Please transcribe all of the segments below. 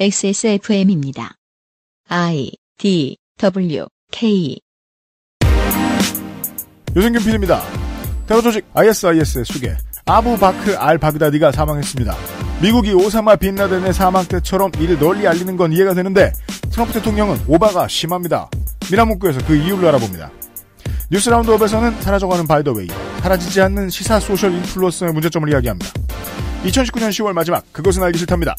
XSFM입니다. I D W K 유승균 PD입니다. 테러 조직 ISIS의 수계 아부 바크 알 바그다디가 사망했습니다. 미국이 오사마 빈라덴의 사망 때처럼 이를 널리 알리는 건 이해가 되는데 트럼프 대통령은 오바가 심합니다. 미라문구에서 그 이유를 알아봅니다. 뉴스 라운드업에서는 사라져가는 바이더웨이, 사라지지 않는 시사 소셜 인플루언서의 문제점을 이야기합니다. 2019년 10월 마지막 그것은 알기 싫답니다.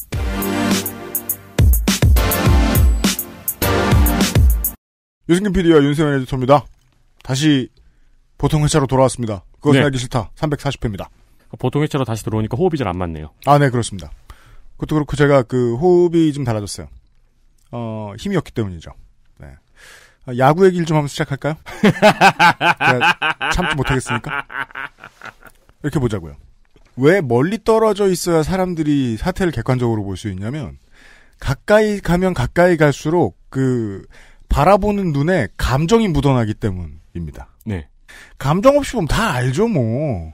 유승균 PD와 윤세현 에디터입니다. 다시 보통 회차로 돌아왔습니다. 그것은 네. 알기 싫다. 340회입니다. 보통 회차로 다시 들어오니까 호흡이 잘 안 맞네요. 아, 네, 그렇습니다. 그것도 그렇고 제가 그 호흡이 좀 달라졌어요. 어, 힘이 없기 때문이죠. 네. 아, 야구 얘기를 좀하면 시작할까요? 참지 못하겠습니까 이렇게 보자고요. 왜 멀리 떨어져 있어야 사람들이 사태를 객관적으로 볼 수 있냐면 가까이 가면 가까이 갈수록 그 바라보는 눈에 감정이 묻어나기 때문입니다. 네. 감정 없이 보면 다 알죠, 뭐.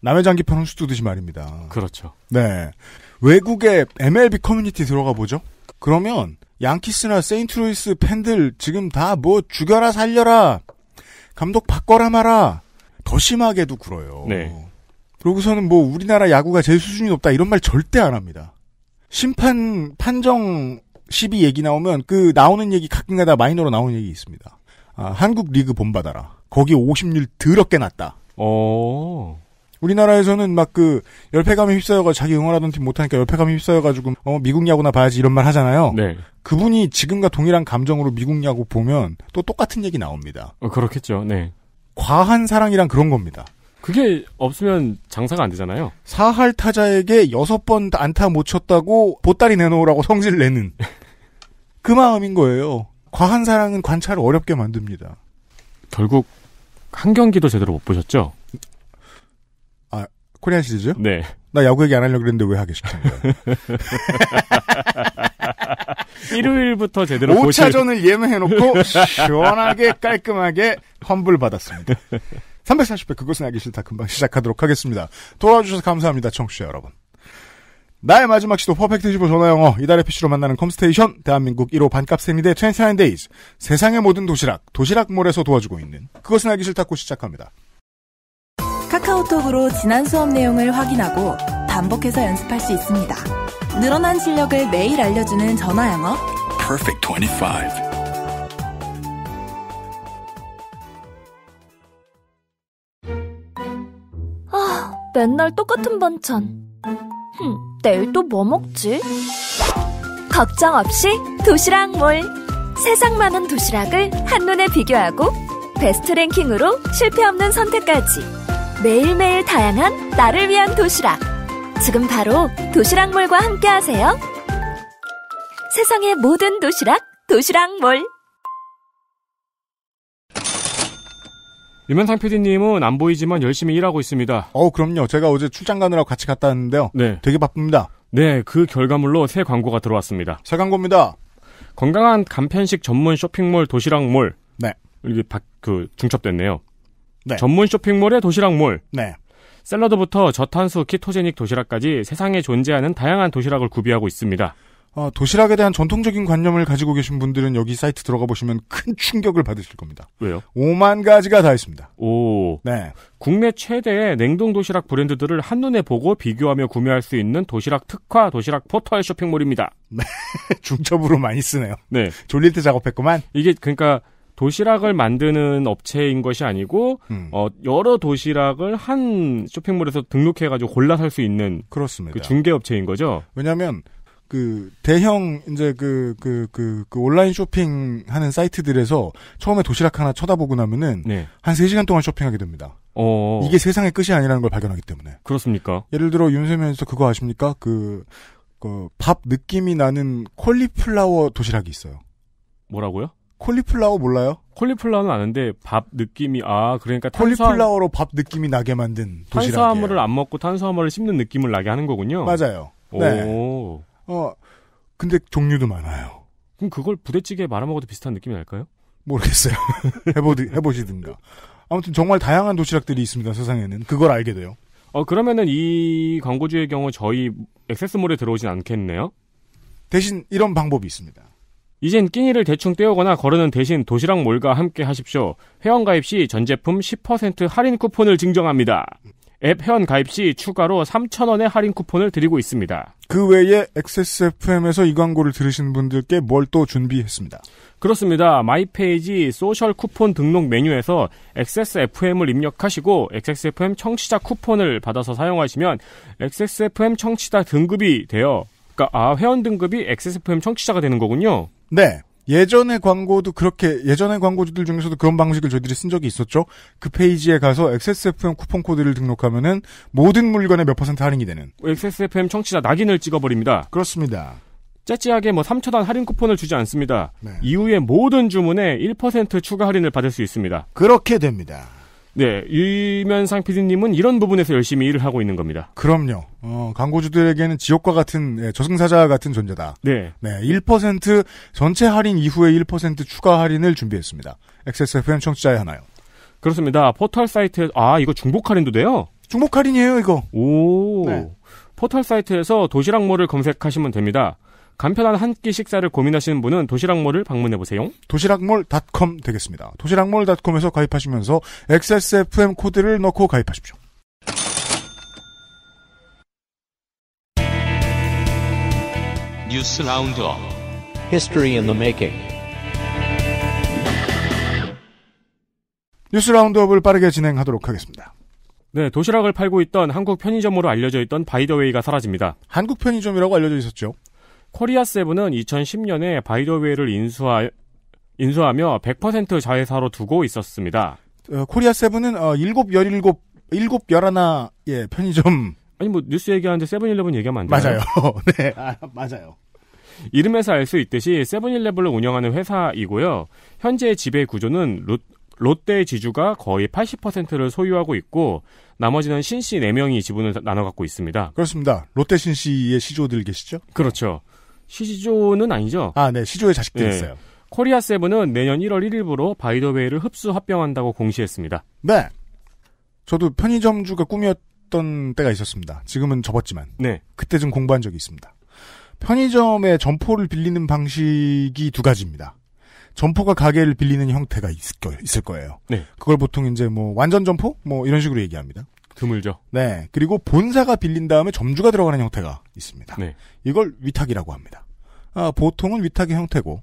남의 장기 편은 수두듯이 말입니다. 그렇죠. 네. 외국의 MLB 커뮤니티 들어가 보죠. 그러면 양키스나 세인트루이스 팬들 지금 다 뭐 죽여라 살려라 감독 바꿔라 마라 더 심하게도 굴어요. 네. 그러고서는 뭐 우리나라 야구가 제일 수준이 높다 이런 말 절대 안 합니다. 심판 판정 12 얘기 나오면 그 나오는 얘기 가끔가다 마이너로 나오는 얘기 있습니다. 아, 한국 리그 본받아라. 거기 50률 더럽게 났다. 어. 우리나라에서는 막 그열패감이 휩싸여가 자기 응원하던 팀 못하니까 열패감이 휩싸여가지고 어 미국 야구나 봐야지 이런 말 하잖아요. 네. 그분이 지금과 동일한 감정으로 미국 야구 보면 또 똑같은 얘기 나옵니다. 어, 그렇겠죠. 네. 과한 사랑이란 그런 겁니다. 그게 없으면 장사가 안 되잖아요. 사할 타자에게 여섯 번 안타 못 쳤다고 보따리 내놓으라고 성질 내는. 그 마음인 거예요. 과한 사랑은 관찰을 어렵게 만듭니다. 결국 한 경기도 제대로 못 보셨죠? 아 코리아 시리즈 네. 나 야구 얘기 안 하려고 그랬는데 왜 하게 시킨 거야? 일요일부터 제대로 5차전을 보실... 예매해놓고 시원하게 깔끔하게 환불 받았습니다. 340회 그것은 알기 싫다 금방 시작하도록 하겠습니다. 도와주셔서 감사합니다 청취자 여러분. 나의 마지막 시도 퍼펙트 15 전화 영어 이달의 PC로 만나는 컴스테이션 대한민국 1호 반값 세미대 29데이즈 세상의 모든 도시락 도시락몰에서 도와주고 있는 그것은 알기 싫다고 시작합니다. 카카오톡으로 지난 수업 내용을 확인하고 반복해서 연습할 수 있습니다. 늘어난 실력을 매일 알려주는 전화 영어 p e r 25 아, 맨날 똑같은 반찬 흠, 음, 내일 또 뭐 먹지? 걱정 없이 도시락 몰. 세상 많은 도시락을 한눈에 비교하고 베스트 랭킹으로 실패 없는 선택까지. 매일매일 다양한 나를 위한 도시락. 지금 바로 도시락몰과 함께하세요. 세상의 모든 도시락, 도시락몰. 유면상 PD님은 안 보이지만 열심히 일하고 있습니다. 어, 그럼요. 제가 어제 출장 가느라 같이 갔다 왔는데요. 네. 되게 바쁩니다. 네, 그 결과물로 새 광고가 들어왔습니다. 새 광고입니다. 건강한 간편식 전문 쇼핑몰 도시락몰. 네. 이게 박, 그, 중첩됐네요. 네. 전문 쇼핑몰의 도시락몰. 네. 샐러드부터 저탄수 키토제닉 도시락까지 세상에 존재하는 다양한 도시락을 구비하고 있습니다. 어, 도시락에 대한 전통적인 관념을 가지고 계신 분들은 여기 사이트 들어가 보시면 큰 충격을 받으실 겁니다. 왜요? 5만 가지가 다 있습니다. 오. 네. 국내 최대의 냉동 도시락 브랜드들을 한눈에 보고 비교하며 구매할 수 있는 도시락 특화 도시락 포털 쇼핑몰입니다. 네. 중첩으로 많이 쓰네요. 네. 졸릴 때 작업했구만. 이게 그러니까 도시락을 만드는 업체인 것이 아니고 음. 어, 여러 도시락을 한 쇼핑몰에서 등록해가지고 골라 살 수 있는 그렇습니다. 그 중개 업체인 거죠. 왜냐하면 그 대형 이제 그그그 그, 그, 그 온라인 쇼핑 하는 사이트들에서 처음에 도시락 하나 쳐다보고 나면은 네. 한3 시간 동안 쇼핑하게 됩니다. 어 이게 세상의 끝이 아니라는 걸 발견하기 때문에 그렇습니까? 예를 들어 윤세민 에서 그거 아십니까? 그 그 밥 느낌이 나는 콜리플라워 도시락이 있어요. 뭐라고요? 콜리플라워 몰라요? 콜리플라워는 아는데 밥 느낌이 아 그러니까 콜리플라워로 밥 느낌이 나게 만든 도시락 탄수화물을 안 먹고 탄수화물을 씹는 느낌을 나게 하는 거군요. 맞아요. 네. 어, 근데 종류도 많아요. 그럼 그걸 부대찌개에 말아먹어도 비슷한 느낌이 날까요? 모르겠어요. 해보, 해보시든가. 아무튼 정말 다양한 도시락들이 있습니다, 세상에는. 그걸 알게 돼요. 어, 그러면은 이 광고주의 경우 저희 액세스몰에 들어오진 않겠네요? 대신 이런 방법이 있습니다. 이젠 끼니를 대충 떼우거나 거르는 대신 도시락 몰과 함께 하십시오. 회원가입 시 전제품 10% 할인 쿠폰을 증정합니다. 앱 회원 가입 시 추가로 3,000원의 할인 쿠폰을 드리고 있습니다. 그 외에 XSFM에서 이 광고를 들으신 분들께 뭘 또 준비했습니다. 그렇습니다. 마이페이지 소셜 쿠폰 등록 메뉴에서 XSFM을 입력하시고 XSFM 청취자 쿠폰을 받아서 사용하시면 XSFM 청취자 등급이 돼요. 그러니까 아 회원 등급이 XSFM 청취자가 되는 거군요. 네. 예전의 광고도 그렇게 예전의 광고주들 중에서도 그런 방식을 저희들이 쓴 적이 있었죠. 그 페이지에 가서 XSFM 쿠폰 코드를 등록하면은 모든 물건에 몇 퍼센트 할인이 되는 XSFM 청취자 낙인을 찍어버립니다. 그렇습니다. 짜째하게뭐 3천원 할인 쿠폰을 주지 않습니다. 네. 이후에 모든 주문에 1% 추가 할인을 받을 수 있습니다. 그렇게 됩니다. 네, 유면상 PD님은 이런 부분에서 열심히 일을 하고 있는 겁니다. 그럼요. 어, 광고주들에게는 지옥과 같은 네, 저승사자 같은 존재다. 네. 네, 1% 전체 할인 이후에 1% 추가 할인을 준비했습니다. XSFM 청취자에 하나요. 그렇습니다. 포털 사이트에 아, 이거 중복 할인도 돼요? 중복 할인이에요, 이거. 오. 네. 포털 사이트에서 도시락몰을 검색하시면 됩니다. 간편한 한 끼 식사를 고민하시는 분은 도시락몰을 방문해 보세요. 도시락몰 c o m 되겠습니다. 도시락몰 c o m 에서 가입하시면서 XSFM 코드를 넣고 가입하십시오. 뉴스 라운드 History in the making 뉴스 라운드업을 빠르게 진행하도록 하겠습니다. 네, 도시락을 팔고 있던 한국 편의점으로 알려져 있던 바이더웨이가 사라집니다. 한국 편의점이라고 알려져 있었죠. 코리아 세븐은 2010년에 바이더웨이를 인수하, 인수하며 100% 자회사로 두고 있었습니다. 어, 코리아 세븐은 어, 7, 17, 7, 11, 예, 편의점. 아니, 뭐, 뉴스 얘기하는데 세븐일레븐 얘기하면 안 돼요. 맞아요. 네, 아, 맞아요. 이름에서 알 수 있듯이 세븐일레븐을 운영하는 회사이고요. 현재 지배 구조는 롯, 롯데 지주가 거의 80%를 소유하고 있고 나머지는 신씨 4명이 지분을 나눠 갖고 있습니다. 그렇습니다. 롯데 신씨의 시조들 계시죠? 그렇죠. 시조는 아니죠. 아, 네. 시조의 자식들이 네. 있어요. 코리아 세븐은 내년 1월 1일부로 바이더웨이를 흡수 합병한다고 공시했습니다. 네. 저도 편의점주가 꿈이었던 때가 있었습니다. 지금은 접었지만. 네. 그때 좀 공부한 적이 있습니다. 편의점에 점포를 빌리는 방식이 두 가지입니다. 점포가 가게를 빌리는 형태가 있을, 거예요. 네. 그걸 보통 이제 뭐 완전 점포 뭐 이런 식으로 얘기합니다. 드물죠. 네. 그리고 본사가 빌린 다음에 점주가 들어가는 형태가 있습니다. 네. 이걸 위탁이라고 합니다. 아, 보통은 위탁의 형태고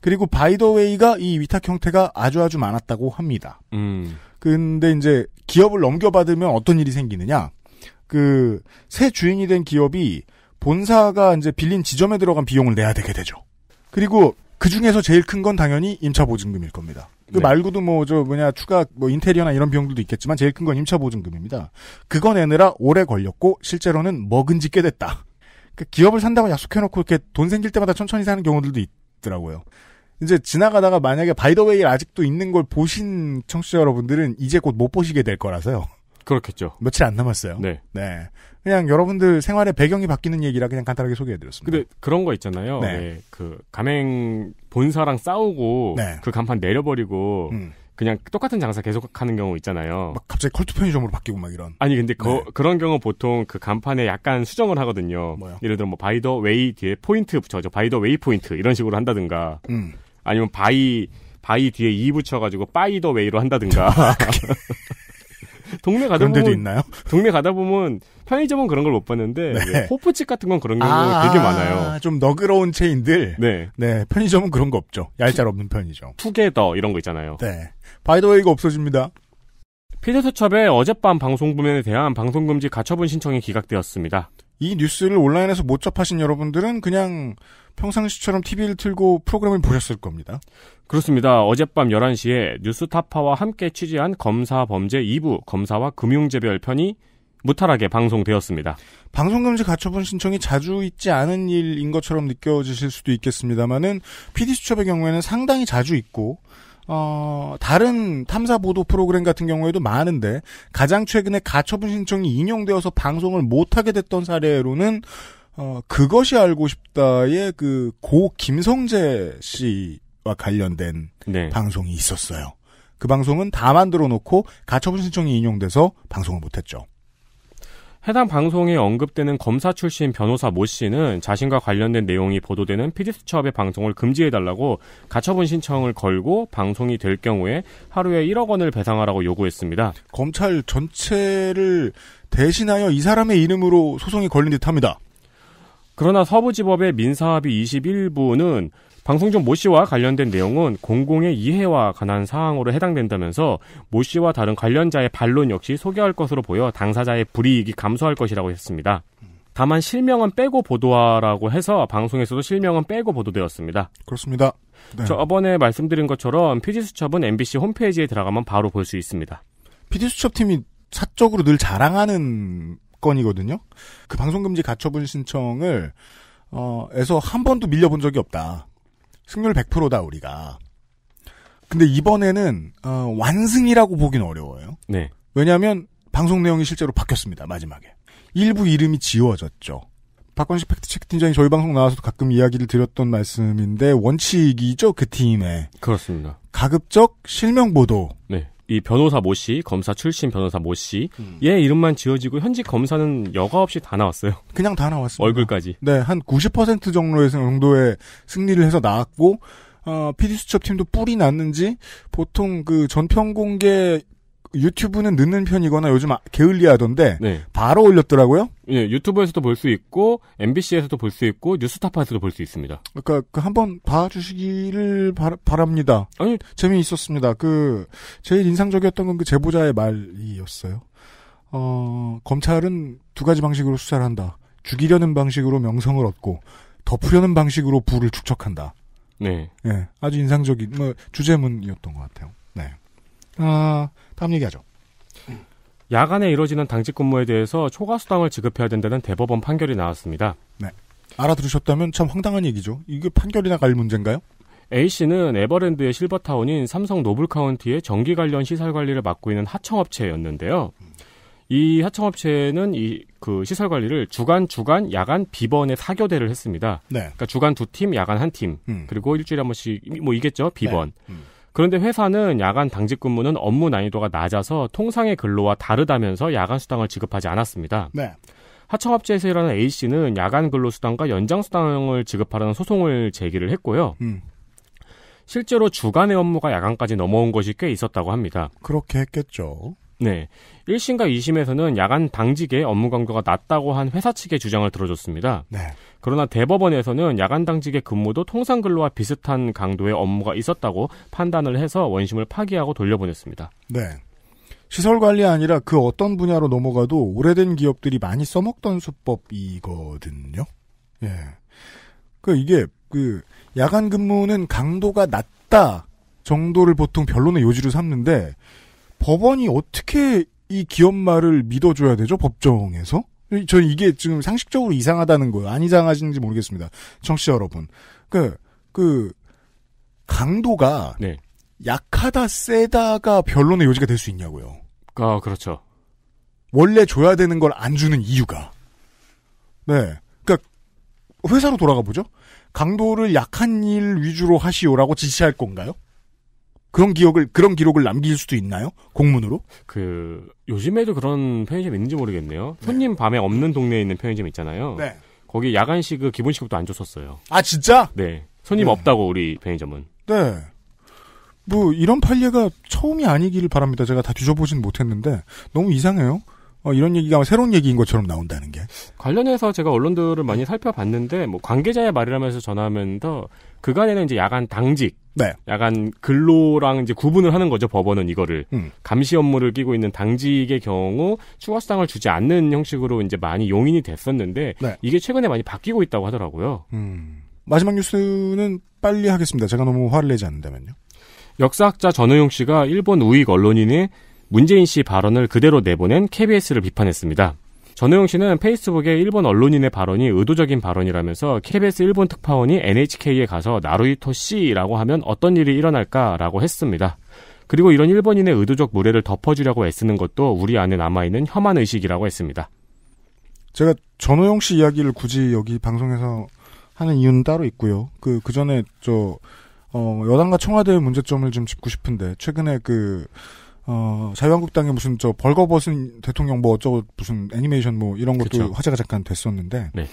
그리고 바이더웨이가 이 위탁 형태가 아주 아주 많았다고 합니다. 음. 근데 이제 기업을 넘겨받으면 어떤 일이 생기느냐? 그 새 주인이 된 기업이 본사가 이제 빌린 지점에 들어간 비용을 내야 되게 되죠. 그리고 그 중에서 제일 큰 건 당연히 임차 보증금일 겁니다. 그 네. 말고도 뭐 저 뭐냐 추가 뭐 인테리어나 이런 비용들도 있겠지만 제일 큰 건 임차 보증금입니다. 그거 내느라 오래 걸렸고 실제로는 먹은지 꽤 됐다. 그 기업을 산다고 약속해놓고 이렇게 돈 생길 때마다 천천히 사는 경우들도 있더라고요. 이제 지나가다가 만약에 바이더웨이 아직도 있는 걸 보신 청취자 여러분들은 이제 곧 못 보시게 될 거라서요. 그렇겠죠. 며칠 안 남았어요. 네. 네. 그냥 여러분들 생활의 배경이 바뀌는 얘기라 그냥 간단하게 소개해드렸습니다. 근데 그런 거 있잖아요. 네. 네. 그 가맹 본사랑 싸우고 네. 그 간판 내려버리고 음. 그냥 똑같은 장사 계속하는 경우 있잖아요. 막 갑자기 컬투 편의점으로 바뀌고 막 이런. 아니 근데 네. 그, 런 경우 보통 그 간판에 약간 수정을 하거든요. 뭐요? 예를 들어 뭐 바이더 웨이 뒤에 포인트 붙여줘. 바이더 웨이 포인트 이런 식으로 한다든가. 음. 아니면 바이 바이 뒤에 이 e 붙여가지고 바이더 웨이로 한다든가. 동네 가다 그런 보면 있나요? 동네 가다 보면 편의점은 그런 걸 못 봤는데 네. 호프집 같은 건 그런 경우 아, 되게 많아요. 좀 너그러운 체인들. 네. 네. 편의점은 그런 거 없죠. 얄짤 없는 편이죠. 투게더 이런 거 있잖아요. 네. 바이더웨이가 없어집니다. 피드수첩에 어젯밤 방송부면에 대한 방송금지 가처분 신청이 기각되었습니다. 이 뉴스를 온라인에서 못 접하신 여러분들은 그냥 평상시처럼 TV를 틀고 프로그램을 보셨을 겁니다. 그렇습니다. 어젯밤 11시에 뉴스타파와 함께 취재한 검사 범죄 2부 검사와 금융재별 편이 무탈하게 방송되었습니다. 방송금지 가처분 신청이 자주 있지 않은 일인 것처럼 느껴지실 수도 있겠습니다만은 PD수첩의 경우에는 상당히 자주 있고 어, 다른 탐사 보도 프로그램 같은 경우에도 많은데 가장 최근에 가처분 신청이 인용되어서 방송을 못하게 됐던 사례로는 어, 그것이 알고 싶다의 그고 김성재 씨와 관련된 네. 방송이 있었어요. 그 방송은 다 만들어 놓고 가처분 신청이 인용돼서 방송을 못했죠. 해당 방송에 언급되는 검사 출신 변호사 모 씨는 자신과 관련된 내용이 보도되는 피디스 첩의 방송을 금지해달라고 가처분 신청을 걸고 방송이 될 경우에 하루에 1억 원을 배상하라고 요구했습니다. 검찰 전체를 대신하여 이 사람의 이름으로 소송이 걸린 듯 합니다. 그러나 서부지법의 민사합의 21부는 방송중 모 씨와 관련된 내용은 공공의 이해와 관한 사항으로 해당된다면서 모 씨와 다른 관련자의 반론 역시 소개할 것으로 보여 당사자의 불이익이 감소할 것이라고 했습니다. 다만 실명은 빼고 보도하라고 해서 방송에서도 실명은 빼고 보도되었습니다. 그렇습니다. 네. 저번에 말씀드린 것처럼 피디수첩은 MBC 홈페이지에 들어가면 바로 볼 수 있습니다. 피디수첩 팀이 사적으로 늘 자랑하는 건이거든요. 그 방송금지 가처분 신청을 어에서 한 번도 밀려본 적이 없다. 승률 100%다 우리가. 근데 이번에는 어, 완승이라고 보긴 어려워요. 네. 왜냐하면 방송 내용이 실제로 바뀌었습니다. 마지막에 일부 이름이 지워졌죠. 박건식 팩트체크 팀장이 저희 방송 나와서도 가끔 이야기를 드렸던 말씀인데 원칙이죠 그 팀의 그렇습니다. 가급적 실명 보도 네. 이 변호사 모 씨, 검사 출신 변호사 모 씨, 음. 예, 얘 이름만 지어지고 현직 검사는 여과 없이 다 나왔어요. 그냥 다나왔어요 얼굴까지. 네, 한 90% 정도에서 정도의 승리를 해서 나왔고, 어, 피디수첩 팀도 뿔이 났는지 보통 그 전편 공개 유튜브는 늦는 편이거나 요즘 아, 게을리하던데 네. 바로 올렸더라고요. 예, 유튜브에서도 볼 수 있고 MBC에서도 볼 수 있고 뉴스타파에서도 볼 수 있습니다. 그러니까 그 한번 봐주시기를 바라, 랍니다 아니 재미있었습니다. 그 제일 인상적이었던 건 그 제보자의 말이었어요. 어, 검찰은 두 가지 방식으로 수사를 한다. 죽이려는 방식으로 명성을 얻고 덮으려는 방식으로 부를 축적한다. 네. 예, 아주 인상적인 뭐 주제문이었던 것 같아요. 네. 아, 다음 얘기하죠. 야간에 이뤄지는 당직 근무에 대해서 초과 수당을 지급해야 된다는 대법원 판결이 나왔습니다. 네. 알아들으셨다면 참 황당한 얘기죠. 이게 판결이 나갈 문제인가요? A씨는 에버랜드의 실버타운인 삼성 노블카운티의 전기 관련 시설 관리를 맡고 있는 하청업체였는데요. 이 하청업체는 이 그 시설 관리를 주간, 주간, 야간, 비번에 사교대를 했습니다. 네. 그러니까 주간 두 팀, 야간 한 팀, 음. 그리고 일주일에 한 번씩 뭐 이겠죠, 비번. 네. 음. 그런데 회사는 야간 당직 근무는 업무 난이도가 낮아서 통상의 근로와 다르다면서 야간 수당을 지급하지 않았습니다. 네. 하청업체에서 일하는 A 씨는 야간 근로 수당과 연장 수당을 지급하라는 소송을 제기를 했고요. 음. 실제로 주간의 업무가 야간까지 넘어온 것이 꽤 있었다고 합니다. 그렇게 했겠죠. 네. 1심과 2심에서는 야간 당직의 업무 강도가 낮다고 한 회사 측의 주장을 들어줬습니다. 네. 그러나 대법원에서는 야간 당직의 근무도 통상 근로와 비슷한 강도의 업무가 있었다고 판단을 해서 원심을 파기하고 돌려보냈습니다. 네. 시설 관리 아니라 그 어떤 분야로 넘어가도 오래된 기업들이 많이 써먹던 수법이거든요. 예. 그 이게 그 야간 근무는 강도가 낮다 정도를 보통 변론의 요지로 삼는데 법원이 어떻게 이 기업말을 믿어줘야 되죠 법정에서? 저는 이게 지금 상식적으로 이상하다는 거예요. 안 이상하신지 모르겠습니다. 청취자 여러분. 그, 그, 강도가 네. 약하다, 세다가 변론의 요지가 될 수 있냐고요. 아, 그렇죠. 원래 줘야 되는 걸 안 주는 이유가. 네. 그니까, 회사로 돌아가 보죠? 강도를 약한 일 위주로 하시오라고 지시할 건가요? 그런 기억을 그런 기록을 남길 수도 있나요? 공문으로? 그 요즘에도 그런 편의점 있는지 모르겠네요. 네. 손님 밤에 없는 동네에 있는 편의점 있잖아요. 네. 거기 야간식 그 기본 시급도 안 줬었어요. 아 진짜? 네. 손님 네. 없다고 우리 편의점은. 네. 뭐 이런 판례가 처음이 아니기를 바랍니다. 제가 다 뒤져보진 못했는데 너무 이상해요. 어, 이런 얘기가 새로운 얘기인 것처럼 나온다는 게. 관련해서 제가 언론들을 많이 살펴봤는데, 뭐, 관계자의 말이라면서 전하면 화서 그간에는 이제 야간 당직, 네. 야간 근로랑 이제 구분을 하는 거죠 법원은 이거를 음. 감시 업무를 끼고 있는 당직의 경우 추가 수당을 주지 않는 형식으로 이제 많이 용인이 됐었는데 네. 이게 최근에 많이 바뀌고 있다고 하더라고요. 음. 마지막 뉴스는 빨리 하겠습니다. 제가 너무 화를 내지 않는다면요. 역사학자 전우용 씨가 일본 우익 언론인의 문재인 씨 발언을 그대로 내보낸 KBS를 비판했습니다. 전호영 씨는 페이스북에 일본 언론인의 발언이 의도적인 발언이라면서 KBS 일본 특파원이 NHK에 가서 나루이토 씨라고 하면 어떤 일이 일어날까라고 했습니다. 그리고 이런 일본인의 의도적 무례를 덮어주려고 애쓰는 것도 우리 안에 남아있는 혐한 의식이라고 했습니다. 제가 전호영 씨 이야기를 굳이 여기 방송에서 하는 이유는 따로 있고요. 그, 그 전에, 저, 어, 여당과 청와대의 문제점을 좀 짚고 싶은데, 최근에 그, 어, 자유한국당에 무슨 저 벌거벗은 대통령 뭐 어쩌고 무슨 애니메이션 뭐 이런 것도 그쵸. 화제가 잠깐 됐었는데 네.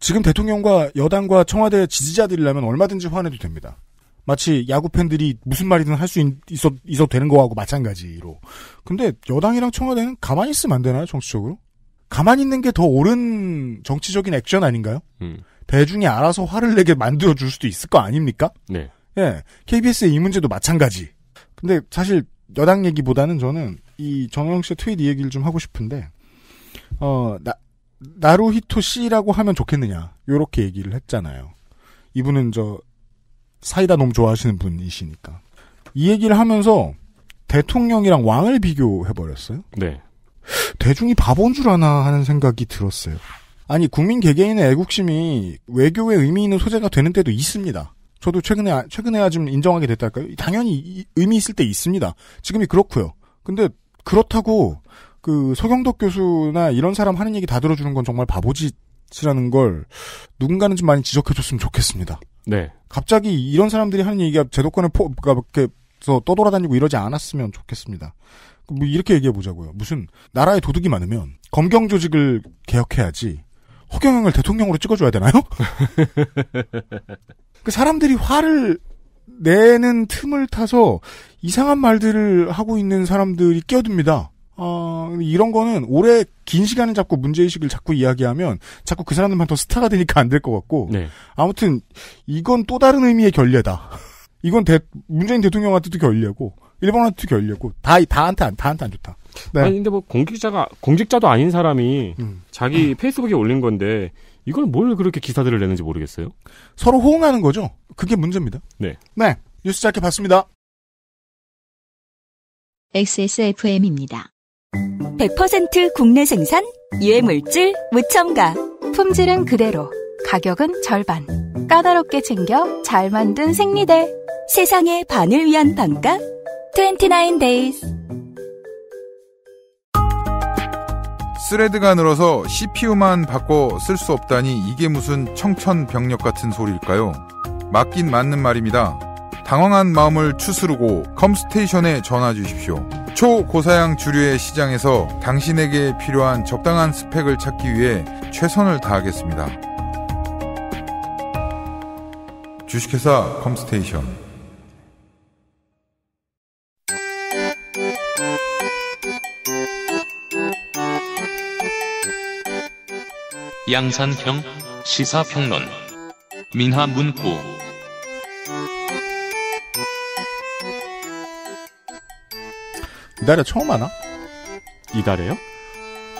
지금 대통령과 여당과 청와대 지지자들이라면 얼마든지 화내도 됩니다. 마치 야구 팬들이 무슨 말이든 할 수 있어 있어 되는 거하고 마찬가지로. 근데 여당이랑 청와대는 가만히 있으면 안 되나요 정치적으로? 가만히 있는 게 더 옳은 정치적인 액션 아닌가요? 음. 대중이 알아서 화를 내게 만들어 줄 수도 있을 거 아닙니까? 네. 예. KBS의 이 문제도 마찬가지. 근데 사실 여당 얘기보다는 저는 이 정영 씨의 트윗 얘기를 좀 하고 싶은데 어 나, 나루히토 씨라고 하면 좋겠느냐 요렇게 얘기를 했잖아요. 이분은 저 사이다 너무 좋아하시는 분이시니까 이 얘기를 하면서 대통령이랑 왕을 비교해 버렸어요. 네. 대중이 바본 줄 아나 하는 생각이 들었어요. 아니 국민 개개인의 애국심이 외교에 의미 있는 소재가 되는 때도 있습니다. 저도 최근에 최근에야 좀 인정하게 됐달까요? 당연히 의미 있을 때 있습니다. 지금이 그렇고요. 근데 그렇다고 그 서경덕 교수나 이런 사람 하는 얘기 다 들어주는 건 정말 바보짓이라는 걸 누군가는 좀 많이 지적해줬으면 좋겠습니다. 네. 갑자기 이런 사람들이 하는 얘기가 제도권에 포, 그러니까 이렇게서 떠돌아다니고 이러지 않았으면 좋겠습니다. 뭐 이렇게 얘기해 보자고요. 무슨 나라에 도둑이 많으면 검경 조직을 개혁해야지. 허경영을 대통령으로 찍어줘야 되나요? 그 사람들이 화를 내는 틈을 타서 이상한 말들을 하고 있는 사람들이 끼어듭니다. 어, 이런 거는 오래 긴 시간을 잡고 문제의식을 자꾸 이야기하면 자꾸 그 사람들만 더 스타가 되니까 안 될 것 같고. 네. 아무튼, 이건 또 다른 의미의 결례다. 이건 대, 문재인 대통령한테도 결례고, 일본한테 결렸고 다 다한테 안 다한테 안 좋다. 네. 아니 근데 뭐 공직자가 공직자도 아닌 사람이 음. 자기 음. 페이스북에 올린 건데 이걸 뭘 그렇게 기사들을 내는지 모르겠어요. 서로 호응하는 거죠. 그게 문제입니다. 네. 네. 뉴스 짧게 봤습니다. XSFM입니다. 100% 국내 생산, 유해물질, 무첨가. 품질은 그대로, 가격은 절반. 까다롭게 챙겨 잘 만든 생리대. 세상의 반을 위한 반가 29 days. 스레드가 늘어서 CPU만 바꿔 쓸 수 없다니 이게 무슨 청천벽력 같은 소리일까요? 맞긴 맞는 말입니다. 당황한 마음을 추스르고 컴스테이션에 전화 주십시오. 초고사양 주류의 시장에서 당신에게 필요한 적당한 스펙을 찾기 위해 최선을 다하겠습니다. 주식회사 컴스테이션 양산형 시사평론 민화문구 이달에 처음 하나? 이달에요?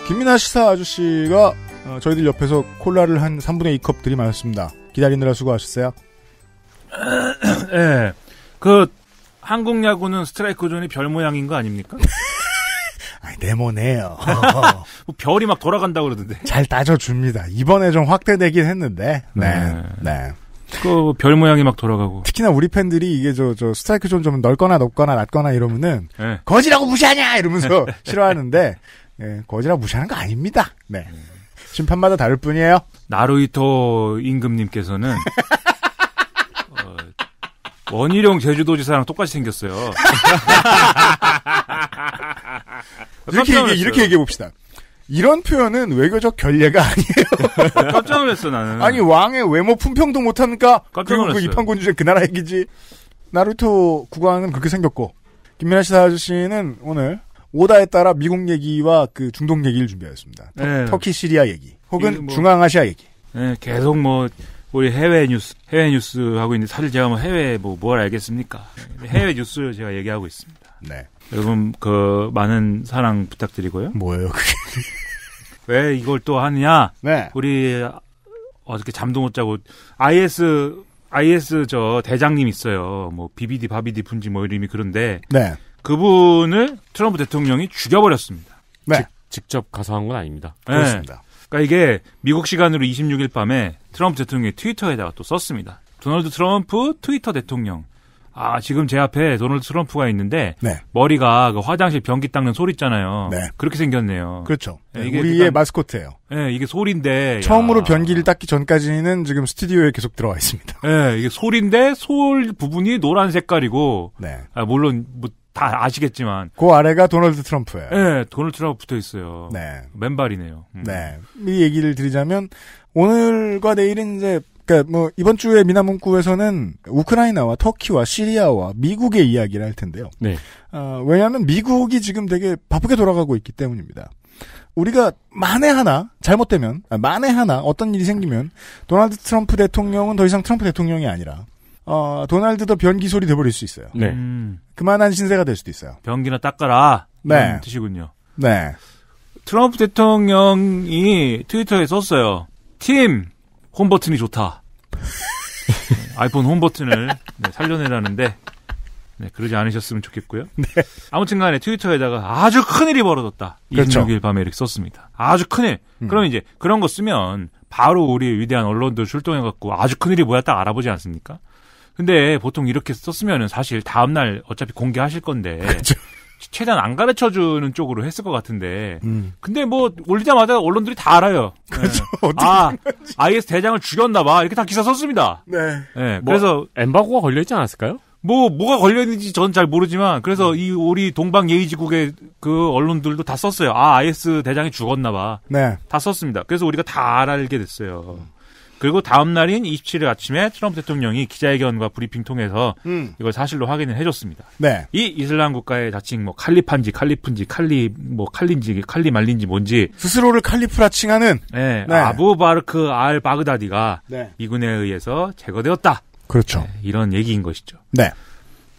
김민아 시사 아저씨가 어, 저희들 옆에서 콜라를 한 3분의 2컵 들이많았습니다 기다리느라 수고하셨어요. 네. 그 한국 야구는 스트라이크 존이 별 모양인 거 아닙니까? 네모네요. 뭐 별이 막 돌아간다 그러던데. 잘 따져줍니다. 이번에 좀 확대되긴 했는데. 네. 네. 네. 그 별 모양이 막 돌아가고. 특히나 우리 팬들이 이게 저, 저 스트라이크 존좀 넓거나 높거나 낮거나 이러면은. 네. 거지라고 무시하냐! 이러면서 네. 싫어하는데. 예, 거지라고 무시하는 거 아닙니다. 네. 네. 심판마다 다를 뿐이에요. 나루이토 임금님께서는. 원희룡 제주도지사랑 똑같이 생겼어요. 이렇게 얘기, 이렇게 얘기해 봅시다. 이런 표현은 외교적 결례가 아니에요. 깜짝 놀랐어 나는. 아니 왕의 외모 품평도 못하니까 그리고 그 입항군 주제 그 나라 얘기지. 나루토 국왕은 그렇게 생겼고 김민아 씨 아저씨는 오늘 오다에 따라 미국 얘기와 그 중동 얘기를 준비하였습니다. 네. 터키 시리아 얘기 혹은 뭐, 중앙아시아 얘기. 네, 계속 뭐 우리 해외 뉴스, 해외 뉴스 하고 있는데 사실 제가 뭐 해외 뭐 뭘 알겠습니까? 해외 뉴스 제가 얘기하고 있습니다. 네. 여러분 그 많은 사랑 부탁드리고요. 뭐예요 그게? 왜 이걸 또 하느냐? 네. 우리 어저께 잠도 못 자고 IS IS 저 대장님 있어요. 뭐 비비디 바비디 분지 뭐 이름이 그런데 네. 그분을 트럼프 대통령이 죽여버렸습니다. 네. 직, 직접 가서 한 건 아닙니다. 네. 그렇습니다. 그러니까 이게 미국 시간으로 26일 밤에 트럼프 대통령이 트위터에다가 또 썼습니다. 도널드 트럼프 트위터 대통령. 아, 지금 제 앞에 도널드 트럼프가 있는데 네. 머리가 그 화장실 변기 닦는 소리 있잖아요. 네. 그렇게 생겼네요. 그렇죠. 네, 네 이게 우리의 그러 마스코트예요. 네, 이게 소리인데 처음으로 야. 변기를 닦기 전까지는 지금 스튜디오에 계속 들어와 있습니다. 네, 이게 소리인데 솔 부분이 노란 색깔이고 네. 아, 물론 뭐다 아시겠지만 그 아래가 도널드 트럼프예요. 네, 도널드 트럼프 붙어 있어요. 네, 맨발이네요. 음. 네, 이 얘기를 드리자면 오늘과 내일은 이제 그니까뭐 이번 주에 미나문구에서는 우크라이나와 터키와 시리아와 미국의 이야기를 할 텐데요. 네. 어, 왜냐하면 미국이 지금 되게 바쁘게 돌아가고 있기 때문입니다. 우리가 만에 하나 잘못되면 아, 만에 하나 어떤 일이 생기면 도널드 트럼프 대통령은 더 이상 트럼프 대통령이 아니라 어, 도날드 더 변기 소리 돼버릴 수 있어요. 네. 음. 그만한 신세가 될 수도 있어요. 변기나 닦아라. 네. 뜻이군요. 네. 트럼프 대통령이 트위터에 썼어요. 팀! 홈버튼이 좋다. 아이폰 홈버튼을 네, 살려내라는데, 네, 그러지 않으셨으면 좋겠고요. 네. 아무튼 간에 트위터에다가 아주 큰일이 벌어졌다. 그렇죠. 26일 밤에 이렇게 썼습니다. 아주 큰일. 음. 그럼 이제 그런 거 쓰면 바로 우리 위대한 언론도 출동해갖고 아주 큰일이 뭐야 딱 알아보지 않습니까? 근데 보통 이렇게 썼으면은 사실 다음날 어차피 공개하실 건데. 그렇죠. 최대한 안 가르쳐 주는 쪽으로 했을 것 같은데. 음. 근데 뭐 올리자마자 언론들이 다 알아요. 그렇죠. 네. 아, IS 대장을 죽였나 봐. 이렇게 다 기사 썼습니다. 네. 네. 뭐, 그래서 엠바고가 걸려 있지 않았을까요? 뭐 뭐가 걸려 있는지 저는 잘 모르지만 그래서 음. 이 우리 동방 예의지국의 그 언론들도 다 썼어요. 아, IS 대장이 죽었나 봐. 네. 다 썼습니다. 그래서 우리가 다 알게 됐어요. 음. 그리고 다음 날인 27일 아침에 트럼프 대통령이 기자회견과 브리핑 통해서 음. 이걸 사실로 확인을 해줬습니다. 네. 이 이슬람 국가의 자칭 뭐 칼리판지 칼리프인지 칼리 뭐 칼린지 칼리 말린지 뭔지 스스로를 칼리프라 칭하는 네, 네. 아부 바르크 알 바그다디가 네. 미군에 의해서 제거되었다. 그렇죠. 네, 이런 얘기인 것이죠. 네.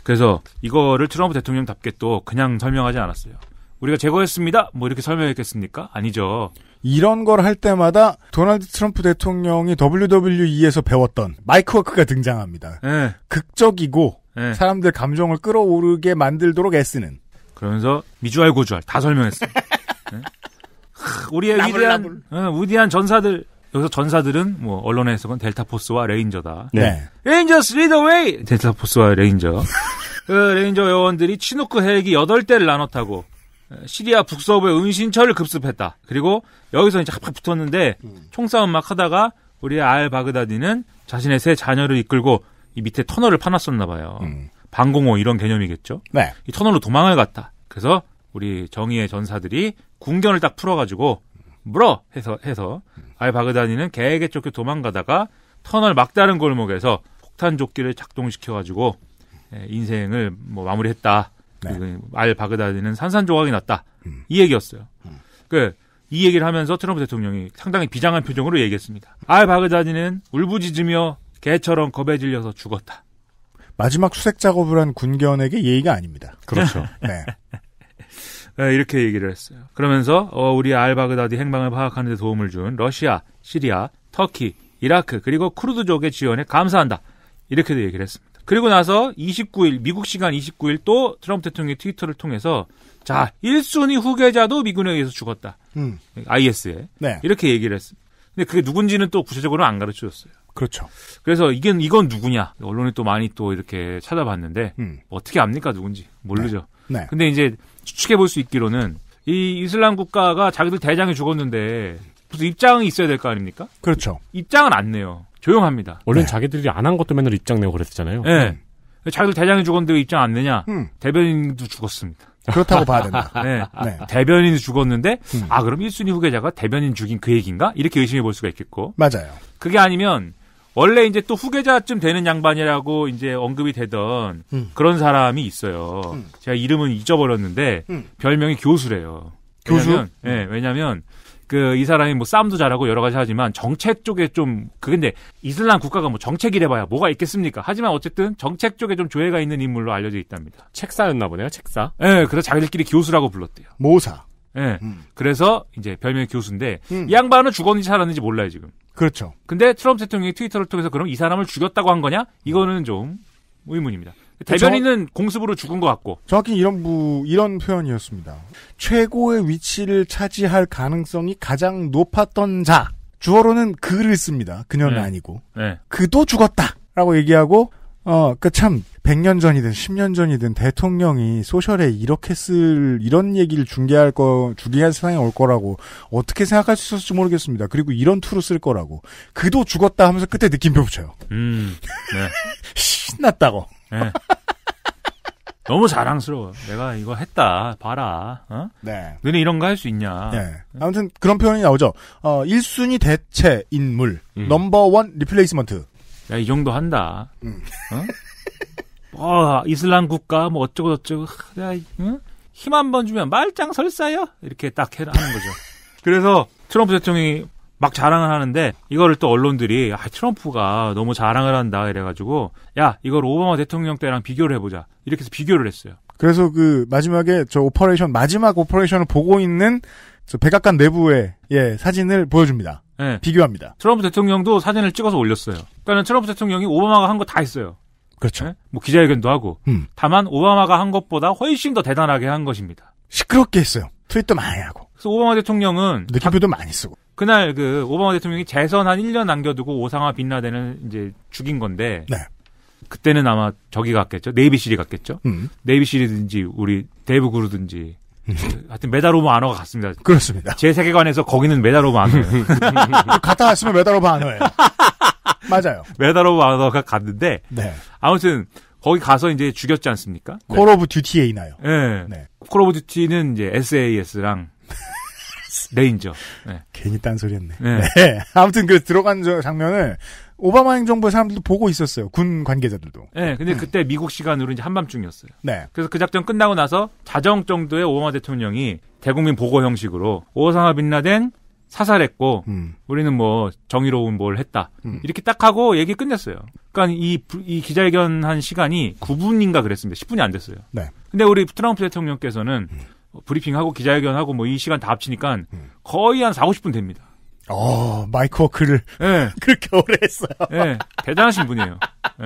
그래서 이거를 트럼프 대통령답게 또 그냥 설명하지 않았어요. 우리가 제거했습니다. 뭐 이렇게 설명했겠습니까? 아니죠. 이런 걸 할 때마다 도널드 트럼프 대통령이 WWE에서 배웠던 마이크워크가 등장합니다. 네. 극적이고 네. 사람들 감정을 끌어오르게 만들도록 애쓰는. 그러면서 미주알 고주알 다 설명했습니다. 네. 우리의 나불, 위대한 나불. 어, 위대한 전사들 여기서 전사들은 뭐 언론에 해석은 델타 포스와 레인저다. 네. 레인저스 리더웨이 델타 포스와 레인저. 그 레인저 요원들이 치노크 헬기 8대를 나눠 타고 어, 시리아 북서부의 은신처를 급습했다. 그리고 여기서 이제 합합 붙었는데 음. 총싸움 막 하다가 우리 알 바그다디는 자신의 세 자녀를 이끌고 이 밑에 터널을 파놨었나 봐요. 음. 방공호 이런 개념이겠죠. 네. 이 터널로 도망을 갔다. 그래서 우리 정의의 전사들이 궁견을 딱 풀어가지고 물어 해서 해서 알바그다니는 개에게 쫓겨 도망가다가 터널 막다른 골목에서 폭탄 조끼를 작동시켜가지고 예, 인생을 뭐 마무리했다. 네. 알 바그다디는 산산조각이 났다. 음. 이 얘기였어요. 음. 그, 이 얘기를 하면서 트럼프 대통령이 상당히 비장한 표정으로 얘기했습니다. 알 바그다디는 울부짖으며 개처럼 겁에 질려서 죽었다. 마지막 수색 작업을 한 군견에게 예의가 아닙니다. 그렇죠. 네. 네. 이렇게 얘기를 했어요. 그러면서 어, 우리 알 바그다디 행방을 파악하는 데 도움을 준 러시아, 시리아, 터키, 이라크 그리고 쿠르드족의 지원에 감사한다. 이렇게도 얘기를 했습니다. 그리고 나서 29일 미국 시간 29일 또 트럼프 대통령의 트위터를 통해서 자 1순위 후계자도 미군에 의해서 죽었다. 음. IS에 네. 이렇게 얘기를 했습니다. 근데 그게 누군지는 또 구체적으로 안 가르쳐줬어요. 그렇죠. 그래서 이게 이건 누구냐 언론이 또 많이 또 이렇게 찾아봤는데 음. 어떻게 압니까 누군지 모르죠. 네. 네. 근데 이제 추측해 볼 수 있기로는 이 이슬람 국가가 자기들 대장이 죽었는데 무슨 입장이 있어야 될 거 아닙니까? 그렇죠. 입장은 안 내요. 조용합니다. 원래 네. 자기들이 안 한 것도 맨날 입장 내고 그랬잖아요. 네. 음. 자기들 대장이 죽었는데 왜 입장 안 내냐? 음. 대변인도 죽었습니다. 그렇다고 봐야 된다. 네. 네. 대변인이 죽었는데 음. 아 그럼 1순위 후계자가 대변인 죽인 그 얘기인가? 이렇게 의심해 볼 수가 있겠고. 맞아요. 그게 아니면 원래 이제 또 후계자쯤 되는 양반이라고 이제 언급이 되던 음. 그런 사람이 있어요. 음. 제가 이름은 잊어버렸는데 음. 별명이 교수래요. 교수? 예, 네, 왜냐면 그이 사람이 뭐 싸움도 잘하고 여러 가지 하지만 정책 쪽에 좀 그 근데 이슬람 국가가 뭐 정책이래봐야 뭐가 있겠습니까? 하지만 어쨌든 정책 쪽에 좀 조예가 있는 인물로 알려져 있답니다. 책사였나 보네요, 책사. 예, 네, 그래서 자기들끼리 교수라고 불렀대요. 모사. 예. 네, 음. 그래서 이제 별명이 교수인데 음. 이 양반은 죽었는지 살았는지 몰라요 지금. 그렇죠. 근데 트럼프 대통령이 트위터를 통해서 그럼 이 사람을 죽였다고 한 거냐? 이거는 좀 의문입니다. 그 대변인은 저, 공습으로 죽은 것 같고. 정확히 이런 부, 이런 표현이었습니다. 최고의 위치를 차지할 가능성이 가장 높았던 자. 주어로는 그를 씁니다. 그녀는 네. 아니고. 네. 그도 죽었다. 라고 얘기하고 어, 그 참, 100년 전이든 10년 전이든 대통령이 소셜에 이렇게 쓸, 이런 얘기를 중계할 거, 중계할 세상에 올 거라고 어떻게 생각할 수 있었을지 모르겠습니다. 그리고 이런 투로 쓸 거라고. 그도 죽었다 하면서 끝에 느낌표 붙여요. 음, 네. 신났다고. 네. 너무 자랑스러워. 내가 이거 했다. 봐라. 어? 네. 너네 이런 거 할 수 있냐. 네. 네. 아무튼 그런 표현이 나오죠. 어, 1순위 대체 인물. 음. 넘버원 리플레이스먼트. 야, 이 정도 한다. 음. 어? 어, 이슬람 국가, 뭐 어쩌고저쩌고. 야, 응? 힘한 번 주면 말짱 설사요? 이렇게 딱 해, 하는 거죠. 그래서 트럼프 대통령이 막 자랑을 하는데 이거를 또 언론들이 아 트럼프가 너무 자랑을 한다 이래가지고 야 이걸 오바마 대통령 때랑 비교를 해보자 이렇게 해서 비교를 했어요. 그래서 그 마지막에 저 오퍼레이션 마지막 오퍼레이션을 보고 있는 저 백악관 내부의 예 사진을 보여줍니다. 네. 비교합니다. 트럼프 대통령도 사진을 찍어서 올렸어요. 그러니까 트럼프 대통령이 오바마가 한 거 다 했어요. 그렇죠. 네? 뭐 기자회견도 하고. 음. 다만 오바마가 한 것보다 훨씬 더 대단하게 한 것입니다. 시끄럽게 했어요. 트윗도 많이 하고. 그래서 오바마 대통령은 느낌표도 많이 쓰고. 그날 그 오바마 대통령이 재선 한 1년 남겨두고 오상화 빛나대는 이제 죽인 건데. 네. 그때는 아마 저기 갔겠죠. 네이비실이 갔겠죠. 음. 네이비실이든지 우리 대부구르든지 하여튼 메달 오브 아너가 같습니다. 그렇습니다. 제 세계관에서 거기는 메달 오브 아너예요. 갔다 왔으면 메달 오브 아너예요. 맞아요. 메달 오브 아너가 갔는데 네. 아무튼 거기 가서 이제 죽였지 않습니까? 콜 네. 오브 듀티에 이나요 네. 네. 콜 오브 듀티는 이제 SAS랑 레인저. 네. 괜히 딴소리였네. 네. 네. 아무튼 그 들어간 장면을 오바마 행정부의 사람들도 보고 있었어요. 군 관계자들도. 네, 근데 음. 그때 미국 시간으로 이제 한밤중이었어요. 네. 그래서 그 작전 끝나고 나서 자정 정도에 오바마 대통령이 대국민 보고 형식으로 오사마 빈라덴 사살했고 음. 우리는 뭐 정의로운 뭘 했다 음. 이렇게 딱 하고 얘기 끝냈어요. 그러니까 이, 이 기자회견 한 시간이 9분인가 그랬습니다. 10분이 안 됐어요. 네. 근데 우리 트럼프 대통령께서는 음. 브리핑하고 기자회견하고 뭐 이 시간 다 합치니까 음. 거의 한 4, 50분 됩니다. 어, 마이크워크를 네. 예. 그렇게 오래 했어요. 네, 대단하신 분이에요. 네.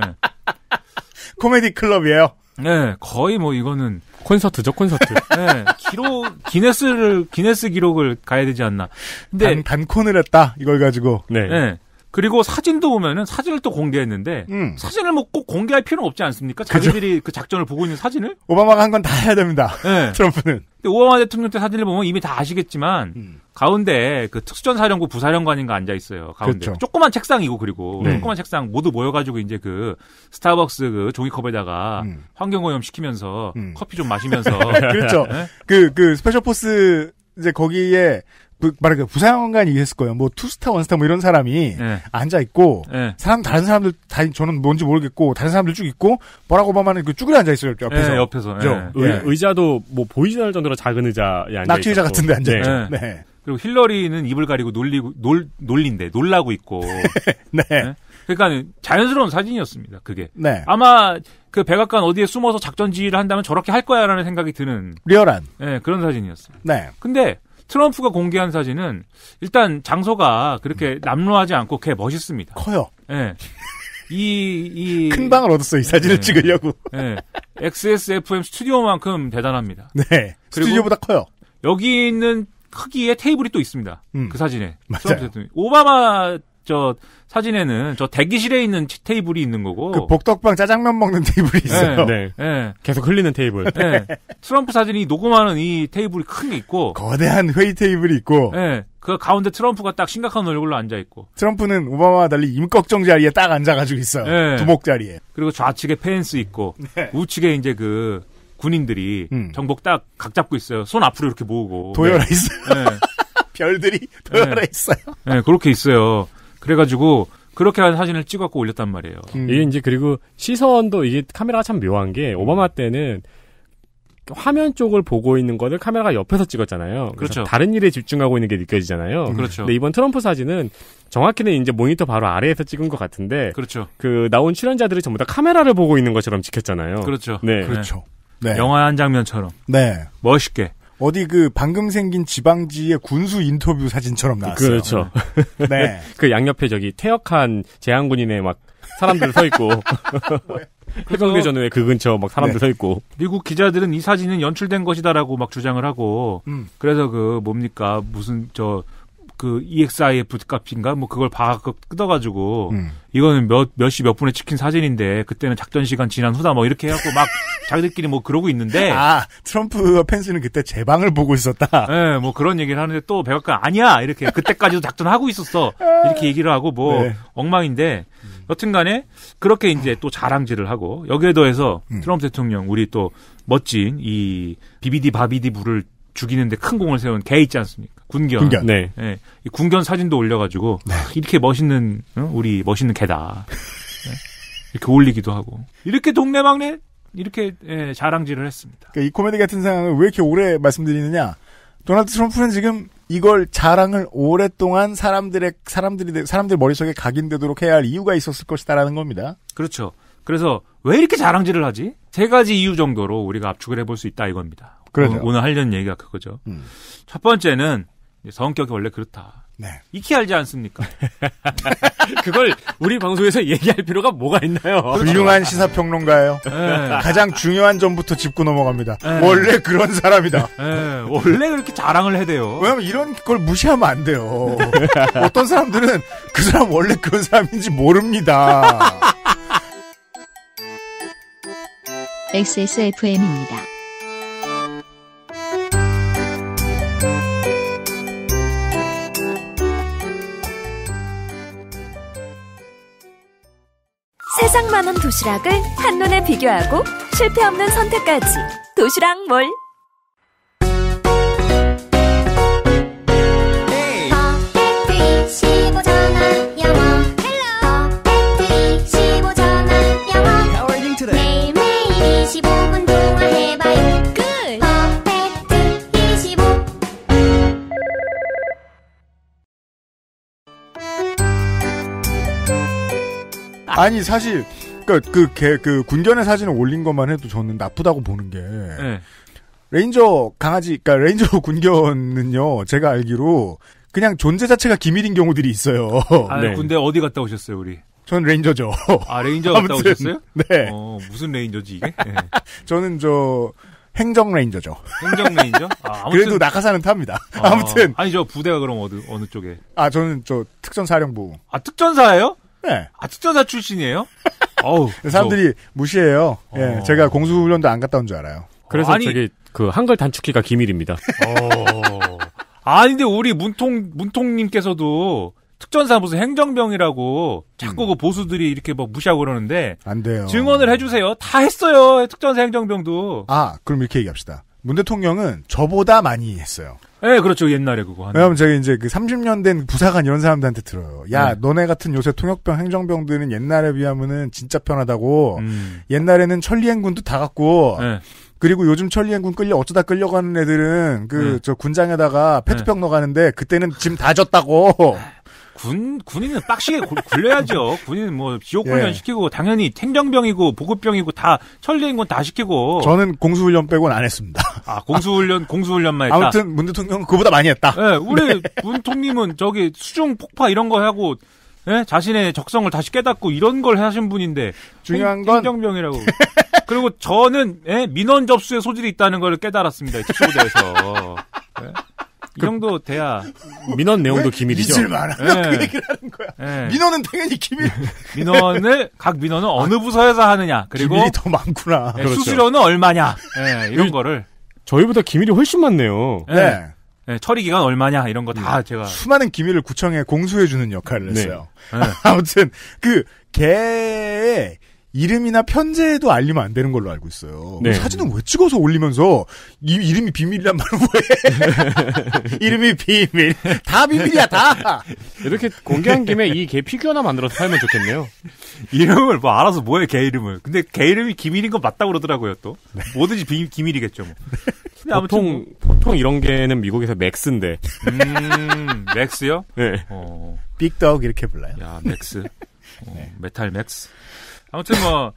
코미디 클럽이에요. 네, 거의 뭐 이거는 콘서트죠 콘서트. 네, 기록 기네스를 기네스 기록을 가야 되지 않나. 근데 단, 단콘을 했다 이걸 가지고. 네. 네. 그리고 사진도 보면은 사진을 또 공개했는데 음. 사진을 뭐 꼭 공개할 필요는 없지 않습니까? 자기들이 그쵸? 그 작전을 보고 있는 사진을 오바마가 한 건 다 해야 됩니다. 네. 트럼프는. 오바마 대통령 때 사진을 보면 이미 다 아시겠지만 음. 가운데 그 특수전사령부 부사령관인가 앉아 있어요. 가운데 그쵸. 그렇죠. 조그만 책상이고 그리고 네. 조그만 책상 모두 모여가지고 이제 그 스타벅스 그 종이컵에다가 음. 환경오염 시키면서 음. 커피 좀 마시면서 그렇죠. 그그 예? 네? 그 스페셜 포스 이제 거기에 말하자면 부사관이 있을 거예요. 뭐 투스타 원스타 뭐 이런 사람이 네. 앉아 있고 네. 사람 다른 사람들 다 저는 뭔지 모르겠고 다른 사람들 쭉 있고 버락 오바마는 그 쭈그려 앉아 있어요 옆에서. 네, 옆에서. 그렇죠? 의, 자도뭐 보이지 않을 정도로 작은 의자에 앉아 낙지의자 같은데 네. 앉아 있죠. 네. 네. 그리고 힐러리는 입을 가리고 놀리고 놀 놀린데 놀라고 있고. 네. 그러니까 자연스러운 사진이었습니다. 그게. 네. 아마 그 백악관 어디에 숨어서 작전 지휘를 한다면 저렇게 할 거야라는 생각이 드는 리얼한. 예, 네, 그런 사진이었어요. 네. 근데 트럼프가 공개한 사진은 일단 장소가 그렇게 음. 남루하지 않고 꽤 멋있습니다. 커요. 예. 이, 이. 큰 방을 얻었어, 이 사진을 네. 찍으려고. 네. 예. XSFM 스튜디오만큼 대단합니다. 네. 스튜디오보다 커요. 여기 있는 크기의 테이블이 또 있습니다. 음. 그 사진에. 맞아요. 오바마 저 사진에는 저 대기실에 있는 테이블이 있는 거고 그 복덕방 짜장면 먹는 테이블이 네. 있어요. 네. 네. 네. 계속 흘리는 테이블. 네. 트럼프 사진이 녹음하는 이 테이블이 큰 게 있고 거대한 회의 테이블이 있고 네. 그 가운데 트럼프가 딱 심각한 얼굴로 앉아 있고 트럼프는 오바마와 달리 임꺽정 자리에 딱 앉아 가지고 있어요. 네. 두목 자리에. 그리고 좌측에 펜스 있고 네. 우측에 이제 그 군인들이 음. 정복 딱 각 잡고 있어요. 손 앞으로 이렇게 모으고 도열해 네. 있어요. 별들이 도열해 있어요. 네, 그렇게 있어요. 그래가지고 그렇게 한 사진을 찍었고 올렸단 말이에요. 음. 이게 이제 그리고 시선도 이게 카메라가 참 묘한 게 오바마 때는 화면 쪽을 보고 있는 거를 카메라가 옆에서 찍었잖아요. 그렇죠. 다른 일에 집중하고 있는 게 느껴지잖아요. 음. 그렇죠. 근데 이번 트럼프 사진은 정확히는 이제 모니터 바로 아래에서 찍은 것 같은데. 그렇죠. 그 나온 출연자들이 전부 다 카메라를 보고 있는 것처럼 찍혔잖아요. 그렇죠. 네. 그렇죠. 네. 영화 한 장면처럼. 네. 멋있게. 어디 그 방금 생긴 지방지의 군수 인터뷰 사진처럼 나왔어요. 그렇죠. 네. 네. 그 양옆에 저기 퇴역한 제향군인의막 사람들 서 있고 해병대전 후에 그 근처 막 사람들 네. 서 있고 미국 기자들은 이 사진은 연출된 것이다라고 막 주장을 하고 음. 그래서 그 뭡니까 무슨 저그 EXIF 값인가 뭐 그걸 봐 끄덕가지고 그 음. 이거는 몇 몇 시 몇 분에 찍힌 사진인데 그때는 작전 시간 지난 후다 뭐 이렇게 해갖고 막 자기들끼리 뭐 그러고 있는데 아 트럼프 펜스는 그때 제 방을 보고 있었다. 예뭐 그런 얘기를 하는데 또 백악관 아니야 이렇게 그때까지도 작전하고 있었어 이렇게 얘기를 하고 뭐 네. 엉망인데 여튼간에 그렇게 이제 또 자랑질을 하고 여기에 더해서 음. 트럼프 대통령 우리 또 멋진 이 비비디 바비디 부를 죽이는데 큰 공을 세운 개 있지 않습니까? 군견. 군견. 네. 네. 이 군견 사진도 올려가지고 네. 이렇게 멋있는 어? 우리 멋있는 개다. 네. 이렇게 올리기도 하고 이렇게 동네방네 이렇게 예, 자랑질을 했습니다. 그러니까 이 코미디 같은 상황을 왜 이렇게 오래 말씀드리느냐? 도널드 트럼프는 지금 이걸 자랑을 오랫동안 사람들의 사람들이 사람들 머릿속에 각인되도록 해야 할 이유가 있었을 것이다라는 겁니다. 그렇죠. 그래서 왜 이렇게 자랑질을 하지? 세 가지 이유 정도로 우리가 압축을 해볼 수 있다 이겁니다. 그러죠. 어, 오늘 하려는 얘기가 그거죠. 음. 첫 번째는 성격이 원래 그렇다. 네. 익히 알지 않습니까? 그걸 우리 방송에서 얘기할 필요가 뭐가 있나요? 그렇죠. 훌륭한 시사평론가예요. 네. 가장 중요한 점부터 짚고 넘어갑니다. 네. 원래 그런 사람이다. 네. 원래 그렇게 자랑을 해야돼요 왜냐면 이런 걸 무시하면 안 돼요. 어떤 사람들은 그 사람 원래 그런 사람인지 모릅니다. XSFM입니다. 세상 많은 도시락을 한눈에 비교하고 실패 없는 선택까지 도시락 몰. 아니 사실 그러니 그그 그 군견의 사진을 올린 것만 해도 저는 나쁘다고 보는 게 네. 레인저 강아지 그러니까 레인저 군견은요 제가 알기로 그냥 존재 자체가 기밀인 경우들이 있어요. 아, 네. 군대 어디 갔다 오셨어요, 우리? 전 레인저죠. 아, 레인저 갔다 아무튼, 오셨어요? 네. 어, 무슨 레인저지 이게? 네. 저는 저 행정 레인저죠. 행정 레인저? 아, 그래도 낙하산은 탑니다. 아, 무튼 아니 저 부대가 그럼 어느 어느 쪽에? 아 저는 저 특전사령부. 아 특전사예요? 네. 아, 특전사 출신이에요? 어우. 사람들이 무시해요. 예, 어. 예, 제가 공수훈련도 안 갔다 온 줄 알아요. 그래서 어, 아니... 저기 그 한글 단축키가 기밀입니다. 어. 아니 근데 우리 문통 문통님께서도 특전사 무슨 행정병이라고 자꾸 음. 그 보수들이 이렇게 막 무시하고 그러는데 안 돼요. 증언을 해주세요. 다 했어요. 특전사 행정병도. 아 그럼 이렇게 얘기합시다. 문 대통령은 저보다 많이 했어요. 예, 네, 그렇죠. 옛날에 그거. 하는. 왜냐면 제가 이제 그 30년 된 부사관 이런 사람들한테 들어요. 야, 네. 너네 같은 요새 통역병, 행정병들은 옛날에 비하면은 진짜 편하다고. 음. 옛날에는 천리행군도 다 갔고. 네. 그리고 요즘 천리행군 끌려 어쩌다 끌려가는 애들은 그저 네. 군장에다가 네. 페트병 넣어가는데 그때는 짐 다 졌다고. 군 군인은 빡시게 굴, 굴려야죠. 군인은 뭐 지옥 훈련 예. 시키고 당연히 행정병이고 보급병이고 다 철리인 건 다 시키고. 저는 공수훈련 빼곤 안 했습니다. 아 공수훈련 공수훈련만 했다. 아무튼 문 대통령은 그보다 많이 했다. 예, 우리 네. 문 통님은 저기 수중 폭파 이런 거 하고 예? 자신의 적성을 다시 깨닫고 이런 걸 하신 분인데 중요한 건 행정병이라고. 그리고 저는 예? 민원 접수에 소질이 있다는 걸 깨달았습니다. 특수부대에서. 예? 그, 정도 돼야 민원 내용도 기밀이죠. 잊을 말아. 네. 예. 그 얘기를 하는 거야. 네. 민원은 당연히 기밀. 민원을 각 민원은 어느 부서에서 하느냐. 그리고 기밀이 더 많구나. 네, 그렇죠. 수수료는 얼마냐. 네, 이런 거를 저희보다 기밀이 훨씬 많네요. 네. 네, 처리 기간 얼마냐 이런 거다 네. 음. 제가 수많은 기밀을 구청에 공수해 주는 역할을 네. 했어요. 네. 아무튼 그 개의 이름이나 편제에도 알리면 안 되는 걸로 알고 있어요. 네. 사진은 왜 찍어서 올리면서 이 이름이 비밀이란 말을 왜? 이름이 비밀. 다 비밀이야 다. 이렇게 공개한 김에 이 개 피규어나 만들어서 팔면 좋겠네요. 이름을 뭐 알아서 뭐해 개 이름을. 근데 개 이름이 기밀인 건 맞다 고 그러더라고요 또. 네. 뭐든지 비, 기밀이겠죠. 뭐. 네. 보통 뭐... 보통 이런 개는 미국에서 맥스인데. 음, 맥스요? 네. 어... 빅덕 이렇게 불러요. 야 맥스. 어, 네. 메탈 맥스. 아무튼 뭐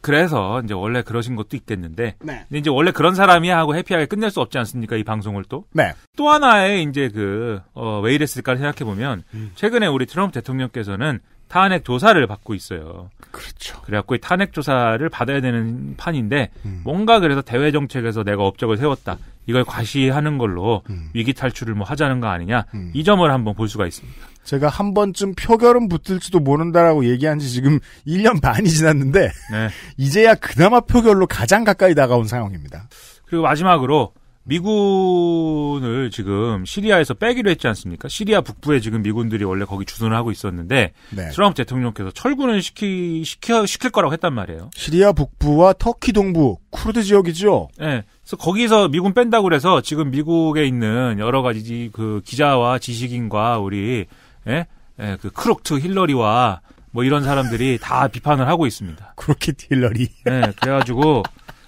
그래서 이제 원래 그러신 것도 있겠는데 네. 근데 이제 원래 그런 사람이야 하고 해피하게 끝낼 수 없지 않습니까 이 방송을 또또 네. 하나의 이제 그왜 어, 어이랬을까 생각해 보면 음. 최근에 우리 트럼프 대통령께서는 탄핵 조사를 받고 있어요. 그렇죠. 그래갖고 이 탄핵 조사를 받아야 되는 판인데 음. 뭔가 그래서 대외 정책에서 내가 업적을 세웠다 이걸 과시하는 걸로 음. 위기 탈출을 뭐 하자는 거 아니냐 음. 이 점을 한번 볼 수가 있습니다. 제가 한 번쯤 표결은 붙을지도 모른다라고 얘기한 지 지금 1년 반이 지났는데 네. 이제야 그나마 표결로 가장 가까이 다가온 상황입니다. 그리고 마지막으로 미군을 지금 시리아에서 빼기로 했지 않습니까? 시리아 북부에 지금 미군들이 원래 거기 주둔을 하고 있었는데 네. 트럼프 대통령께서 철군을 시키 시켜 시킬 거라고 했단 말이에요. 시리아 북부와 터키 동부 쿠르드 지역이죠. 네. 그래서 거기서 미군 뺀다고 그래서 지금 미국에 있는 여러 가지 그 기자와 지식인과 우리 예? 예, 그 크록트 힐러리와 뭐 이런 사람들이 다 비판을 하고 있습니다. 크록트 힐러리. 예, 그래가지고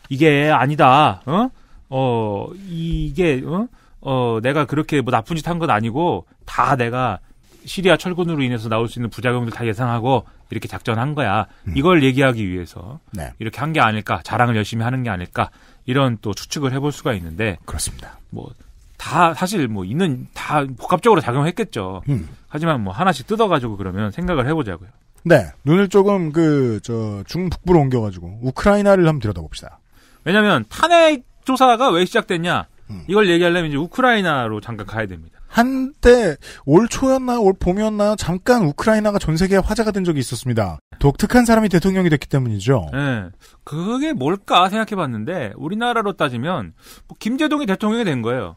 이게 아니다. 어? 어, 이게 어? 어, 내가 그렇게 뭐 나쁜 짓 한 건 아니고 다 내가 시리아 철군으로 인해서 나올 수 있는 부작용들 다 예상하고 이렇게 작전한 거야. 음. 이걸 얘기하기 위해서 네. 이렇게 한 게 아닐까, 자랑을 열심히 하는 게 아닐까 이런 또 추측을 해볼 수가 있는데 그렇습니다. 뭐다 사실 뭐 있는 다 복합적으로 작용했겠죠. 음. 하지만 뭐 하나씩 뜯어가지고 그러면 생각을 해보자고요. 네, 눈을 조금 그 저 중북부로 옮겨가지고 우크라이나를 한번 들여다봅시다. 왜냐하면 탄핵 조사가 왜 시작됐냐? 음. 이걸 얘기하려면 이제 우크라이나로 잠깐 가야 됩니다. 한때 올 초였나 올 봄이었나 잠깐 우크라이나가 전 세계에 화제가 된 적이 있었습니다. 독특한 사람이 대통령이 됐기 때문이죠. 네, 그게 뭘까 생각해봤는데 우리나라로 따지면 뭐 김재동이 대통령이 된 거예요.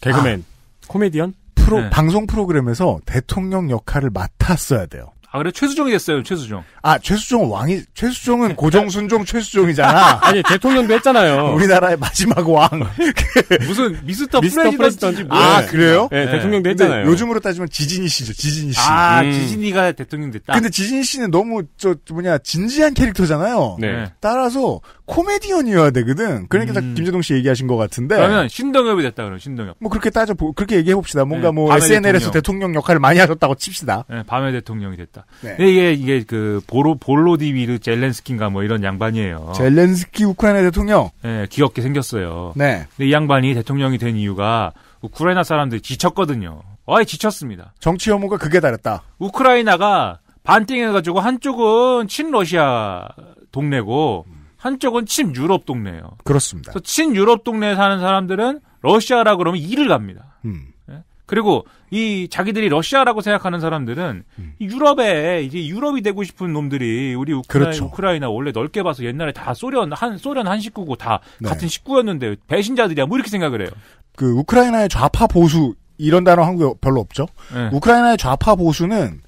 개그맨, 아, 코미디언? 프로 네. 방송 프로그램에서 대통령 역할을 맡았어야 돼요. 아 그래 최수종이 됐어요 최수종. 아 최수종 왕이 최수종은 고정순종 최수종이잖아. 아니 대통령도 했잖아요. 우리나라의 마지막 왕. 무슨 미스터, 미스터 프레지던지 뭐. 아 그래요? 네, 네. 대통령도 했잖아요. 요즘으로 따지면 지진이 씨죠 지진이 씨. 아 음. 지진이가 대통령 됐다. 근데 지진이 씨는 너무 저 뭐냐 진지한 캐릭터잖아요. 네. 따라서 코미디언이어야 되거든. 그러니까 음. 김재동 씨 얘기하신 것 같은데. 그러면 신동엽이 됐다 그럼 신동엽. 뭐 그렇게 따져 보 그렇게 얘기해 봅시다. 뭔가 네, 뭐 SNL에서 대통령. 대통령. 역할을 많이 하셨다고 칩시다. 네, 밤의 대통령이 됐다. 네. 이게 이게 그 보로 볼로디비르 젤렌스키인가 뭐 이런 양반이에요. 젤렌스키 우크라이나 대통령. 네, 귀엽게 생겼어요. 네. 근데 이 양반이 대통령이 된 이유가 우크라이나 사람들이 지쳤거든요. 아예 지쳤습니다. 정치 혐오가 그게 다랬다. 우크라이나가 반띵해가지고 한쪽은 친러시아 동네고 음. 한쪽은 친유럽 동네예요. 그렇습니다. 친유럽 동네에 사는 사람들은 러시아라 그러면 일을 갑니다. 음. 예? 그리고 이 자기들이 러시아라고 생각하는 사람들은 음. 유럽에 이제 유럽이 되고 싶은 놈들이 우리 우크라이, 그렇죠. 우크라이나 원래 넓게 봐서 옛날에 다 소련 한 소련 한 식구고 다 네. 같은 식구였는데 배신자들이야 뭐 이렇게 생각을 해요. 그 우크라이나의 좌파 보수 이런 단어 한국에 별로 없죠. 네. 우크라이나의 좌파 보수는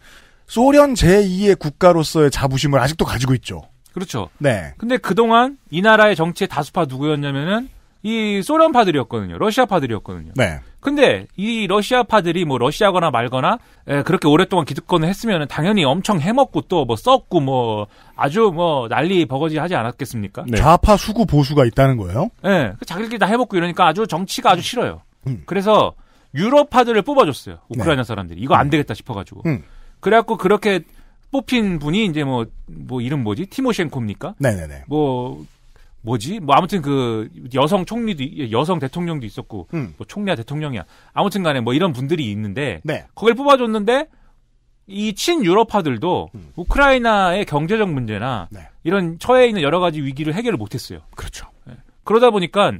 소련 제2의 국가로서의 자부심을 아직도 가지고 있죠. 그렇죠. 네. 근데 그동안 이 나라의 정치의 다수파 누구였냐면은 이 소련파들이었거든요. 러시아파들이었거든요. 네. 근데 이 러시아파들이 뭐 러시아거나 말거나 에, 그렇게 오랫동안 기득권을 했으면 당연히 엄청 해먹고 또 뭐썩고뭐 아주 뭐 난리 버거지 하지 않았겠습니까? 네. 좌파 수구 보수가 있다는 거예요? 네. 자기들끼리 다 해먹고 이러니까 아주 정치가 아주 싫어요. 음. 그래서 유럽파들을 뽑아줬어요. 우크라이나 네. 사람들이 이거 안 음. 되겠다 싶어가지고. 음. 그래갖고 그렇게 뽑힌 분이 이제 뭐, 뭐 이름 뭐지? 티모셴코입니까? 네네네. 뭐, 뭐지? 뭐 아무튼 그 여성 총리도, 여성 대통령도 있었고, 음. 뭐 총리야 대통령이야. 아무튼 간에 뭐 이런 분들이 있는데, 네. 거길 뽑아줬는데, 이 친유럽파들도 음. 우크라이나의 경제적 문제나 네. 이런 처해 있는 여러 가지 위기를 해결을 못했어요. 그렇죠. 네. 그러다 보니까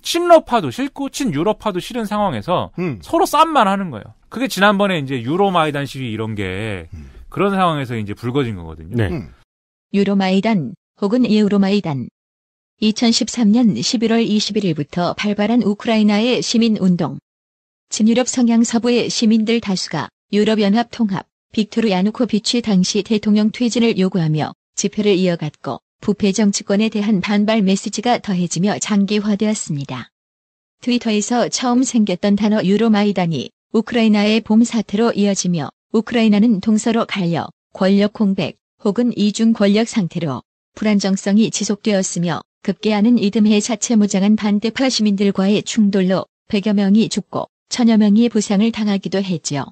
친러파도 싫고 친유럽파도 싫은 상황에서 음. 서로 쌈만 하는 거예요. 그게 지난번에 이제 유로마이단 시위 이런 게 음. 그런 상황에서 이제 불거진 거거든요. 네. 음. 유로마이단 혹은 예우로마이단 2013년 11월 21일부터 발발한 우크라이나의 시민운동. 친유럽 성향 서부의 시민들 다수가 유럽연합 통합, 빅토르 야누코비치 당시 대통령 퇴진을 요구하며 집회를 이어갔고 부패 정치권에 대한 반발 메시지가 더해지며 장기화되었습니다. 트위터에서 처음 생겼던 단어 유로마이단이 우크라이나의 봄 사태로 이어지며 우크라이나는 동서로 갈려 권력 공백 혹은 이중 권력 상태로 불안정성이 지속되었으며 급기하는 이듬해 자체 무장한 반대파 시민들과의 충돌로 100여 명이 죽고 천여 명이 부상을 당하기도 했지요.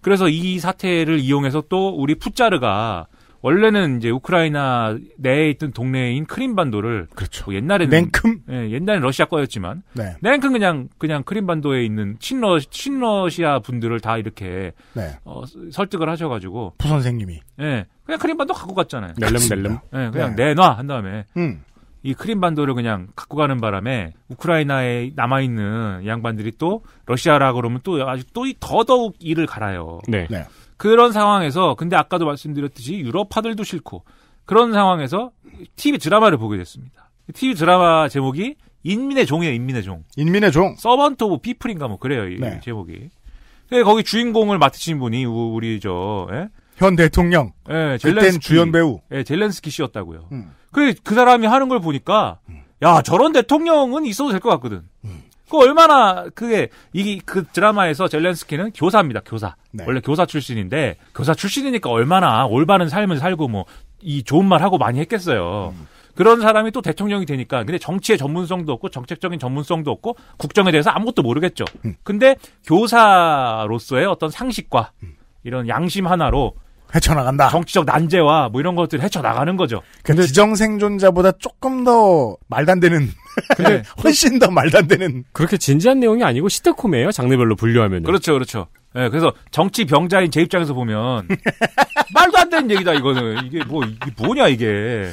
그래서 이 사태를 이용해서 또 우리 푸짜르가 원래는 이제 우크라이나 내에 있던 동네인 크림반도를 그렇죠. 뭐 옛날에는 냉큼 예, 옛날엔 러시아 거였지만 네. 냉큼 그냥 그냥 크림반도에 있는 친러 친러시아 분들을 다 이렇게 네. 어, 설득을 하셔가지고 부 선생님이 예 그냥 크림반도 갖고 갔잖아요. 낼름낼름 예 그냥 네. 내놔 한 다음에 음. 이 크림반도를 그냥 갖고 가는 바람에 우크라이나에 남아 있는 양반들이 또 러시아라 그러면 또 아직 또 더더욱 이를 갈아요. 네. 네. 그런 상황에서 근데 아까도 말씀드렸듯이 유럽파들도 싫고 그런 상황에서 TV 드라마를 보게 됐습니다. TV 드라마 제목이 인민의 종이에요, 인민의 종. 인민의 종. 서번트 오브 피플인가 뭐 그래요, 이 네. 제목이. 그 거기 주인공을 맡으신 분이 우리 저 예? 현 대통령. 예, 젤렌스키 주연 배우. 예, 젤렌스키 씨였다고요. 음. 그그 그 사람이 하는 걸 보니까 음. 야, 저런 대통령은 있어도 될 것 같거든. 음. 그 얼마나 그게 이그 드라마에서 젤렌스키는 교사입니다. 교사. 네. 원래 교사 출신인데 교사 출신이니까 얼마나 올바른 삶을 살고 뭐 이 좋은 말 하고 많이 했겠어요. 음. 그런 사람이 또 대통령이 되니까 근데 정치의 전문성도 없고 정책적인 전문성도 없고 국정에 대해서 아무것도 모르겠죠. 음. 근데 교사로서의 어떤 상식과 음. 이런 양심 하나로 헤쳐나간다. 정치적 난제와 뭐 이런 것들 헤쳐나가는 거죠. 그러니까 근데 지정생존자보다 조금 더 말도 안 되는. 근데 훨씬 더 말도 안 되는. 그렇게 진지한 내용이 아니고 시트콤이에요. 장르별로 분류하면. 그렇죠, 그렇죠. 예, 네, 그래서 정치 병자인 제 입장에서 보면 말도 안 되는 얘기다 이거는 이게 뭐 이게 뭐냐 이게. 예?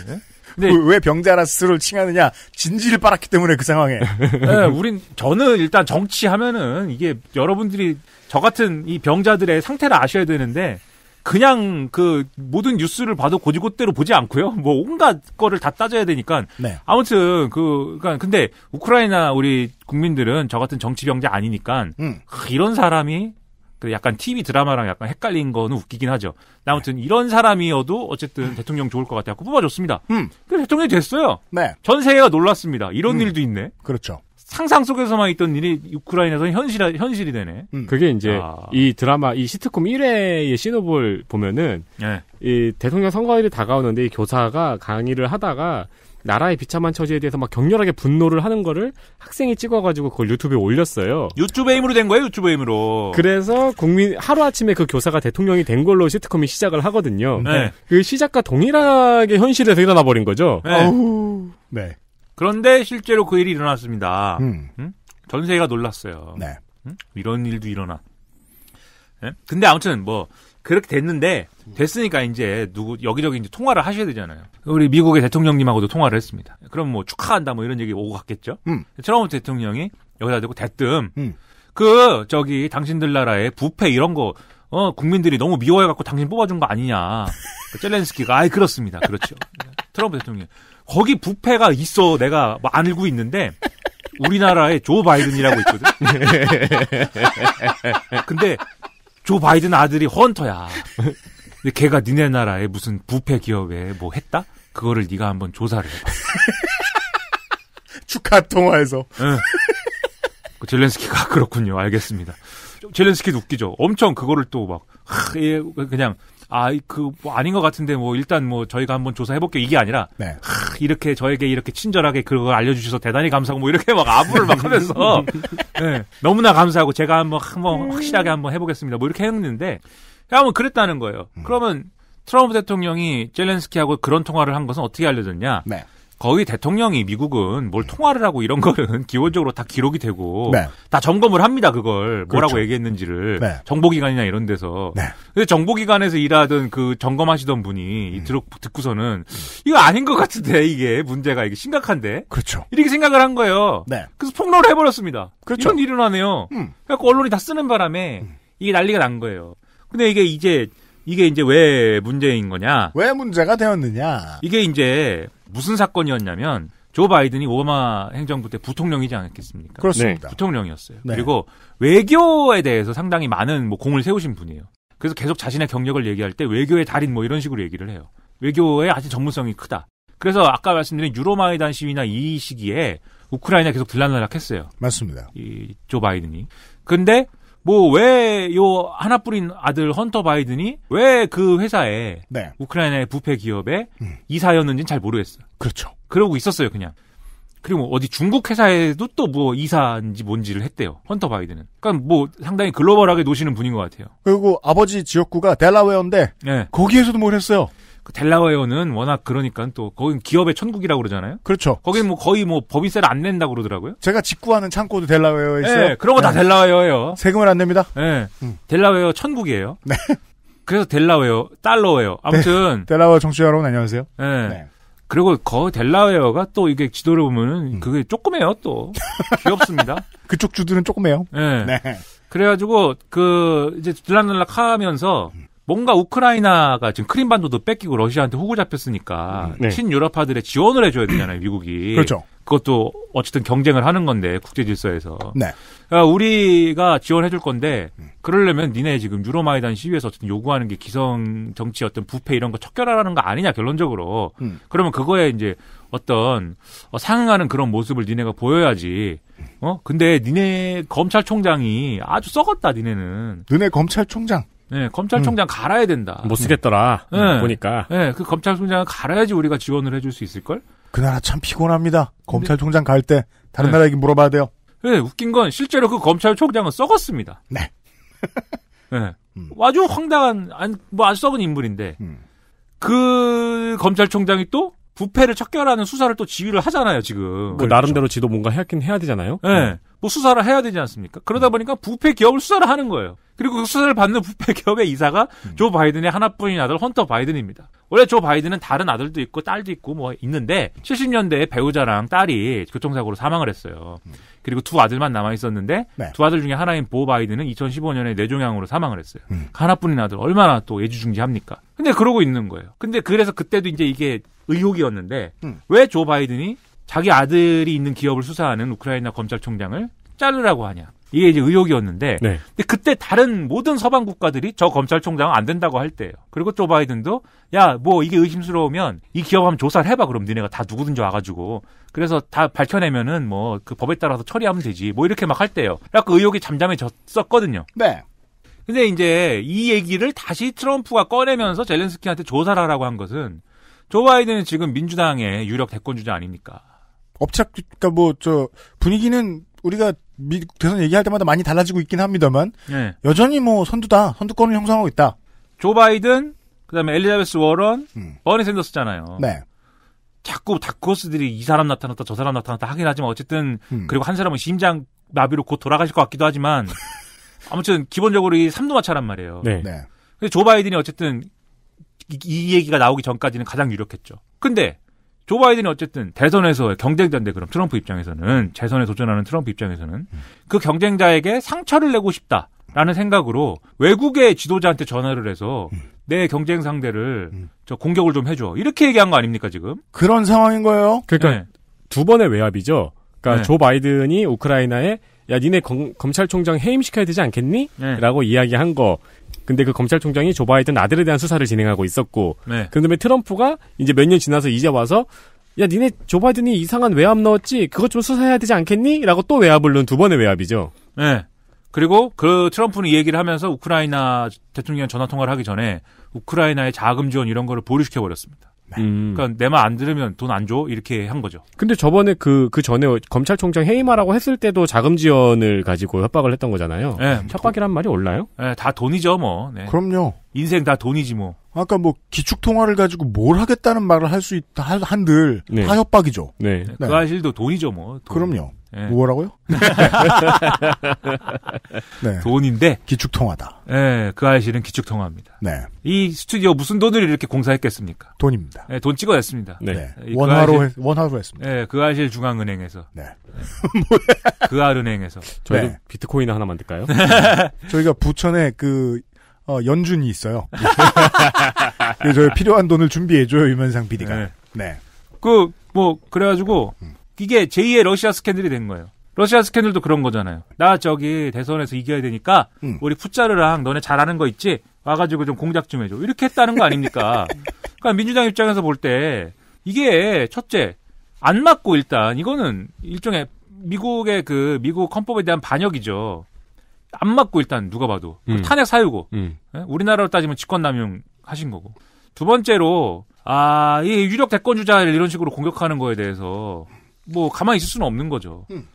근데 왜 병자라 스스로를 칭하느냐 진지를 빨았기 때문에 그 상황에. 네, 우린 저는 일단 정치하면은 이게 여러분들이 저 같은 이 병자들의 상태를 아셔야 되는데 그냥 그 모든 뉴스를 봐도 고지고대로 보지 않고요. 뭐 온갖 거를 다 따져야 되니까. 네. 아무튼 그 그러니까 근데 우크라이나 우리 국민들은 저 같은 정치 병자 아니니까 음. 이런 사람이 그 약간 TV 드라마랑 약간 헷갈린 거는 웃기긴 하죠. 아무튼 네. 이런 사람이어도 어쨌든 대통령 좋을 것 같아요. 뽑아줬습니다. 음. 그래서 대통령이 됐어요. 네. 전 세계가 놀랐습니다. 이런 음. 일도 있네. 그렇죠. 상상 속에서만 있던 일이 우크라이나에서 현실 현실이 되네. 음. 그게 이제 아. 이 드라마 이 시트콤 1회의 시노볼 보면은 네. 이 대통령 선거일이 다가오는데 이 교사가 강의를 하다가 나라의 비참한 처지에 대해서 막 격렬하게 분노를 하는 거를 학생이 찍어가지고 그걸 유튜브에 올렸어요. 유튜브에 힘으로 된 거예요, 유튜브에 힘으로. 그래서 국민, 하루아침에 그 교사가 대통령이 된 걸로 시트콤이 시작을 하거든요. 네. 그 시작과 동일하게 현실에서 일어나버린 거죠. 네. 어후. 네. 그런데 실제로 그 일이 일어났습니다. 음. 응? 전 세계가 놀랐어요. 네. 응? 이런 일도 일어나. 네? 예? 근데 아무튼 뭐 그렇게 됐는데 됐으니까 이제 누구 여기저기 이제 통화를 하셔야 되잖아요. 우리 미국의 대통령님하고도 통화를 했습니다. 그럼 뭐 축하한다 뭐 이런 얘기 오고 갔겠죠. 음. 트럼프 대통령이 여기다 대고 대뜸 음. 그 저기 당신들 나라의 부패 이런 거 어, 국민들이 너무 미워해갖고 당신 뽑아준 거 아니냐. 그 젤렌스키가, 아이, 그렇습니다. 그렇죠. 트럼프 대통령. 거기 부패가 있어 내가 뭐 알고 있는데 우리나라에 조 바이든이라고 있거든. 근데 조 바이든 아들이 헌터야. 근데 걔가 니네 나라에 무슨 부패 기업에 뭐 했다? 그거를 네가 한번 조사를 해봐. 축하 통화에서. 응. 그 젤렌스키가 그렇군요. 알겠습니다. 젤렌스키도 웃기죠. 엄청 그거를 또 막, 예, 그냥 아이 그뭐 아닌 것 같은데 뭐 일단 뭐 저희가 한번 조사해 볼게요 이게 아니라 네. 하, 이렇게 저에게 이렇게 친절하게 그걸 알려주셔서 대단히 감사하고 뭐 이렇게 막 안부를 막 하면서 네, 너무나 감사하고 제가 한번 한번 음. 확실하게 한번 해보겠습니다 뭐 이렇게 했는데 한번 그랬다는 거예요. 음. 그러면 트럼프 대통령이 젤렌스키하고 그런 통화를 한 것은 어떻게 알려졌냐? 네. 거의 대통령이 미국은 뭘 통화를 하고 이런 거는 기본적으로 다 기록이 되고 네. 다 점검을 합니다 그걸 그렇죠. 뭐라고 얘기했는지를 네. 정보기관이나 이런 데서 네. 근데 정보기관에서 일하던 그 점검하시던 분이 음. 듣, 듣고서는 이거 아닌 것 같은데 이게 문제가 이게 심각한데 그렇죠 이렇게 생각을 한 거예요 네. 그래서 폭로를 해버렸습니다 그렇죠. 이런 일이 일어나네요 음. 그래서 언론이 다 쓰는 바람에 음. 이게 난리가 난 거예요 근데 이게 이제 이게 이제 왜 문제인 거냐? 왜 문제가 되었느냐? 이게 이제 무슨 사건이었냐면 조 바이든이 오바마 행정부 때 부통령이지 않았겠습니까? 그렇습니다. 네. 부통령이었어요. 네. 그리고 외교에 대해서 상당히 많은 뭐 공을 세우신 분이에요. 그래서 계속 자신의 경력을 얘기할 때 외교의 달인 뭐 이런 식으로 얘기를 해요. 외교의 아주 전문성이 크다. 그래서 아까 말씀드린 유로마이단 시위나 이 시기에 우크라이나 계속 들락날락했어요. 맞습니다. 이 조 바이든이. 근데 뭐왜요 하나 뿐인 아들 헌터 바이든이 왜 그 회사에 네. 우크라이나의 부패 기업에 음. 이사였는지는 잘 모르겠어요. 그렇죠. 그러고 있었어요, 그냥. 그리고 뭐 어디 중국 회사에도 또 뭐 이사인지 뭔지를 했대요. 헌터 바이든은. 그러니까 뭐 상당히 글로벌하게 노시는 분인 것 같아요. 그리고 아버지 지역구가 델라웨어인데 네. 거기에서도 뭘 했어요. 그 델라웨어는 워낙 그러니까 또 거긴 기업의 천국이라고 그러잖아요. 그렇죠. 거긴 뭐 거의 뭐 법인세를 안 낸다고 그러더라고요. 제가 직구하는 창고도 델라웨어에 네, 있어요. 네, 그런 거다 네. 델라웨어예요. 세금을 안 냅니다. 네. 음. 델라웨어 천국이에요. 네. 그래서 델라웨어, 달러웨어. 네. 아무튼 데, 델라웨어 정치 여러분 안녕하세요. 네. 네. 그리고 거 델라웨어가 또 이게 지도를 보면 음. 그게 조그매요 또 귀엽습니다. 그쪽 주들은 조그매요. 네. 네. 그래가지고 그 이제 들락날락하면서 음. 뭔가 우크라이나가 지금 크림반도도 뺏기고 러시아한테 후구 잡혔으니까 음, 네. 친유럽파들의 지원을 해줘야 되잖아요 미국이 그렇죠. 그것도 어쨌든 경쟁을 하는 건데 국제 질서에서 네. 그러니까 우리가 지원해줄 건데 그러려면 니네 지금 유로마이단 시위에서 어쨌든 요구하는 게 기성 정치 어떤 부패 이런 거 척결하라는 거 아니냐 결론적으로 음. 그러면 그거에 이제 어떤 어, 상응하는 그런 모습을 니네가 보여야지 어 근데 니네 검찰총장이 아주 썩었다 니네는 니네 검찰총장 네, 검찰총장 음. 갈아야 된다. 못 쓰겠더라. 네. 음, 보니까. 네, 그 검찰총장을 갈아야지 우리가 지원을 해줄 수 있을걸? 그 나라 참 피곤합니다. 검찰총장 갈 때 다른 네. 나라 에게 물어봐야 돼요. 네, 웃긴 건 실제로 그 검찰총장은 썩었습니다. 네. 네. 음. 아주 황당한, 안, 뭐, 안 썩은 인물인데, 음. 그 검찰총장이 또 부패를 척결하는 수사를 또 지휘를 하잖아요, 지금. 뭐, 그렇죠. 나름대로 지도 뭔가 해야긴 해야 되잖아요? 네. 뭐 수사를 해야 되지 않습니까? 그러다 음. 보니까 부패 기업을 수사를 하는 거예요. 그리고 그 수사를 받는 부패 기업의 이사가 음. 조 바이든의 하나뿐인 아들 헌터 바이든입니다. 원래 조 바이든은 다른 아들도 있고 딸도 있고 뭐 있는데 70년대에 배우자랑 딸이 교통사고로 사망을 했어요. 음. 그리고 두 아들만 남아 있었는데 네. 두 아들 중에 하나인 보 바이든은 2015년에 뇌종양으로 사망을 했어요. 음. 하나뿐인 아들 얼마나 또예지중지합니까 근데 그러고 있는 거예요. 근데 그래서 그때도 이제 이게 의혹이었는데 음. 왜조 바이든이 자기 아들이 있는 기업을 수사하는 우크라이나 검찰총장을 자르라고 하냐? 이게 이제 의혹이었는데 네. 근데 그때 다른 모든 서방 국가들이 저 검찰총장은 안 된다고 할 때예요. 그리고 조 바이든도 야 뭐 이게 의심스러우면 이 기업 한번 조사를 해봐 그럼 니네가 다 누구든지 와가지고 그래서 다 밝혀내면은 뭐 그 법에 따라서 처리하면 되지 뭐 이렇게 막 할 때예요. 그 의혹이 잠잠해졌었거든요. 네. 근데 이제 이 얘기를 다시 트럼프가 꺼내면서 젤렌스키한테 조사를 하라고 한 것은 조 바이든은 지금 민주당의 유력 대권 주자 아닙니까? 업착 그니까뭐 저 분위기는 우리가 미, 대선 얘기할 때마다 많이 달라지고 있긴 합니다만 네. 여전히 뭐 선두다 선두권을 형성하고 있다. 조 바이든 그다음에 엘리자베스 워런 음. 버니 샌더스잖아요. 네. 자꾸 다크호스들이 이 사람 나타났다 저 사람 나타났다 하긴 하지만 어쨌든 음. 그리고 한 사람은 심장 마비로 곧 돌아가실 것 같기도 하지만 아무튼 기본적으로 이 삼두마차란 말이에요. 네. 네. 근데 조 바이든이 어쨌든 이, 이 얘기가 나오기 전까지는 가장 유력했죠. 근데 조 바이든이 어쨌든 대선에서 경쟁자인데 그럼 트럼프 입장에서는 재선에 도전하는 트럼프 입장에서는 음. 그 경쟁자에게 상처를 내고 싶다라는 생각으로 외국의 지도자한테 전화를 해서 음. 내 경쟁 상대를 음. 저 공격을 좀 해줘 이렇게 얘기한 거 아닙니까 지금? 그런 상황인 거예요. 그러니까 네. 두 번의 외압이죠. 그러니까 네. 조 바이든이 우크라이나에 야 니네 검, 찰총장 해임시켜야 되지 않겠니? 네. 라고 이야기한 거 근데 그 검찰총장이 조 바이든 아들에 대한 수사를 진행하고 있었고 네. 그다음에 트럼프가 이제 몇 년 지나서 이제 와서 야 니네 조 바이든이 이상한 외압 넣었지 그것 좀 수사해야 되지 않겠니? 라고 또 외압을 넣은 두 번의 외압이죠. 네. 그리고 그 트럼프는 이 얘기를 하면서 우크라이나 대통령 전화 통화를 하기 전에 우크라이나의 자금 지원 이런 거를 보류시켜 버렸습니다. 네. 음. 그러니까 내 말 안 들으면 돈 안 줘? 이렇게 한 거죠. 근데 저번에 그, 그 전에 검찰총장 해임하라고 했을 때도 자금 지원을 가지고 협박을 했던 거잖아요. 네, 협박이란 돈, 말이 올라요? 네, 다 돈이죠, 뭐. 네. 그럼요. 인생 다 돈이지, 뭐. 아까 뭐 기축통화를 가지고 뭘 하겠다는 말을 할 수 있다 한들 네. 다 협박이죠. 네. 네. 그 사실도 돈이죠, 뭐. 돈. 그럼요. 예. 뭐라고요? 네. 돈인데 기축통화다. 예, 그 아이실은 기축통화입니다. 네. 이 스튜디오 무슨 돈을 이렇게 공사했겠습니까? 돈입니다. 예, 돈 찍어냈습니다. 네. 네. 원화로 아이실, 했, 원화로 했습니다. 예, 그 아이실 중앙은행에서. 네. 그아은행에서. 저희도 네. 비트코인 하나 만들까요? 저희가 부천에 그 어, 연준이 있어요. 그 저희 필요한 돈을 준비해줘요 유면상 비디가 네. 네. 그뭐 그래가지고. 음. 이게 제2의 러시아 스캔들이 된 거예요. 러시아 스캔들도 그런 거잖아요. 나 저기 대선에서 이겨야 되니까 음. 우리 풋자르랑 너네 잘하는 거 있지? 와가지고 좀 공작 좀 해줘. 이렇게 했다는 거 아닙니까? 그러니까 민주당 입장에서 볼 때 이게 첫째 안 맞고 일단 이거는 일종의 미국의 그 미국 헌법에 대한 반역이죠. 안 맞고 일단 누가 봐도 음. 탄핵 사유고 음. 예? 우리나라로 따지면 직권남용 하신 거고 두 번째로 아 이 유력 대권 주자를 이런 식으로 공격하는 거에 대해서 뭐 가만히 있을 수는 없는 거죠. 음.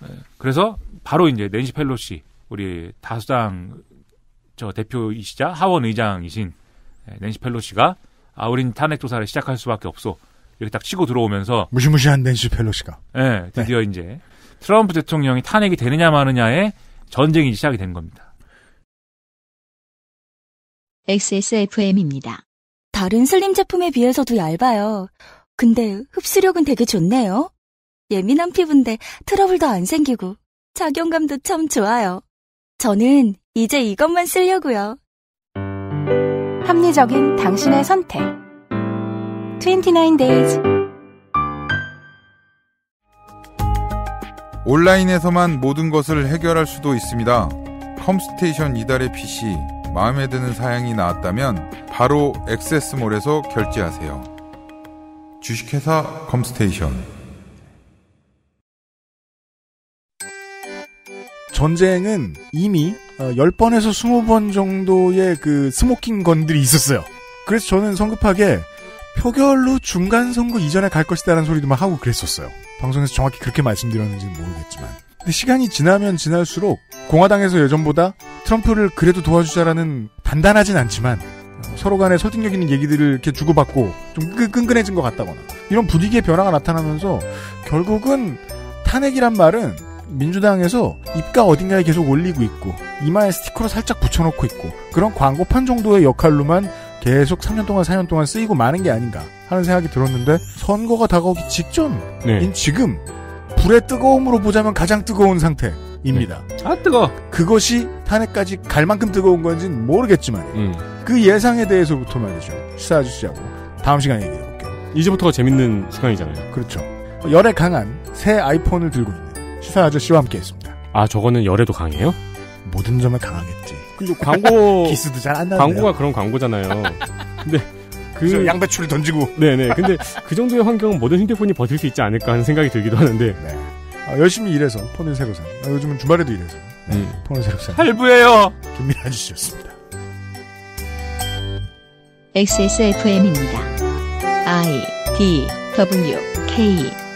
네. 그래서 바로 이제 낸시 펠로시 우리 다수당 저 대표이시자 하원 의장이신 네, 낸시 펠로시가 아우린 탄핵 조사를 시작할 수밖에 없어. 이렇게 딱 치고 들어오면서 무시무시한 낸시 펠로시가 네, 드디어 네. 이제 트럼프 대통령이 탄핵이 되느냐 마느냐의 전쟁이 시작이 된 겁니다. XSFM입니다. 다른 슬림 제품에 비해서도 얇아요. 근데 흡수력은 되게 좋네요. 예민한 피부인데 트러블도 안 생기고 작용감도 참 좋아요. 저는 이제 이것만 쓰려고요. 합리적인 당신의 선택. 29 days. 온라인에서만 모든 것을 해결할 수도 있습니다. 컴스테이션 이달의 PC 마음에 드는 사양이 나왔다면 바로 액세스몰에서 결제하세요. 주식회사 컴스테이션 전쟁은 이미 10번에서 어, 20번 정도의 그 스모킹 건들이 있었어요. 그래서 저는 성급하게 표결로 중간 선거 이전에 갈 것이다라는 소리도 막 하고 그랬었어요. 방송에서 정확히 그렇게 말씀드렸는지는 모르겠지만. 근데 시간이 지나면 지날수록 공화당에서 예전보다 트럼프를 그래도 도와주자라는 단단하진 않지만 서로 간에 설득력 있는 얘기들을 이렇게 주고받고 좀 끈끈해진 것 같다거나 이런 분위기의 변화가 나타나면서 결국은 탄핵이란 말은 민주당에서 입가 어딘가에 계속 올리고 있고 이마에 스티커로 살짝 붙여놓고 있고 그런 광고판 정도의 역할로만 계속 3년 동안 4년 동안 쓰이고 마는 게 아닌가 하는 생각이 들었는데 선거가 다가오기 직전인 네. 지금 불의 뜨거움으로 보자면 가장 뜨거운 상태입니다. 네. 아 뜨거. 그것이 탄핵까지 갈 만큼 뜨거운 건지는 모르겠지만 음. 그 예상에 대해서부터 말이죠. 시사 아저씨하고 다음 시간에 얘기해볼게요. 이제부터가 재밌는 시간이잖아요. 그렇죠. 열에 강한 새 아이폰을 들고 있는 시사 아저씨와 함께했습니다. 아 저거는 열에도 강해요? 모든 점에 강하겠지. 그리고 광고 기스도 잘안 나. 광고가 그런 광고잖아요. 근데 그 양배추를 던지고. 네네. 근데 그 정도의 환경은 모든 휴대폰이 버틸 수 있지 않을까 하는 생각이 들기도 하는데. 네. 아, 열심히 일해서 폰을 새로 산. 아, 요즘은 주말에도 일해서 네, 음. 폰을 새로 산. 할부예요. 김민아 아저씨였습니다. XSFM입니다. I D W K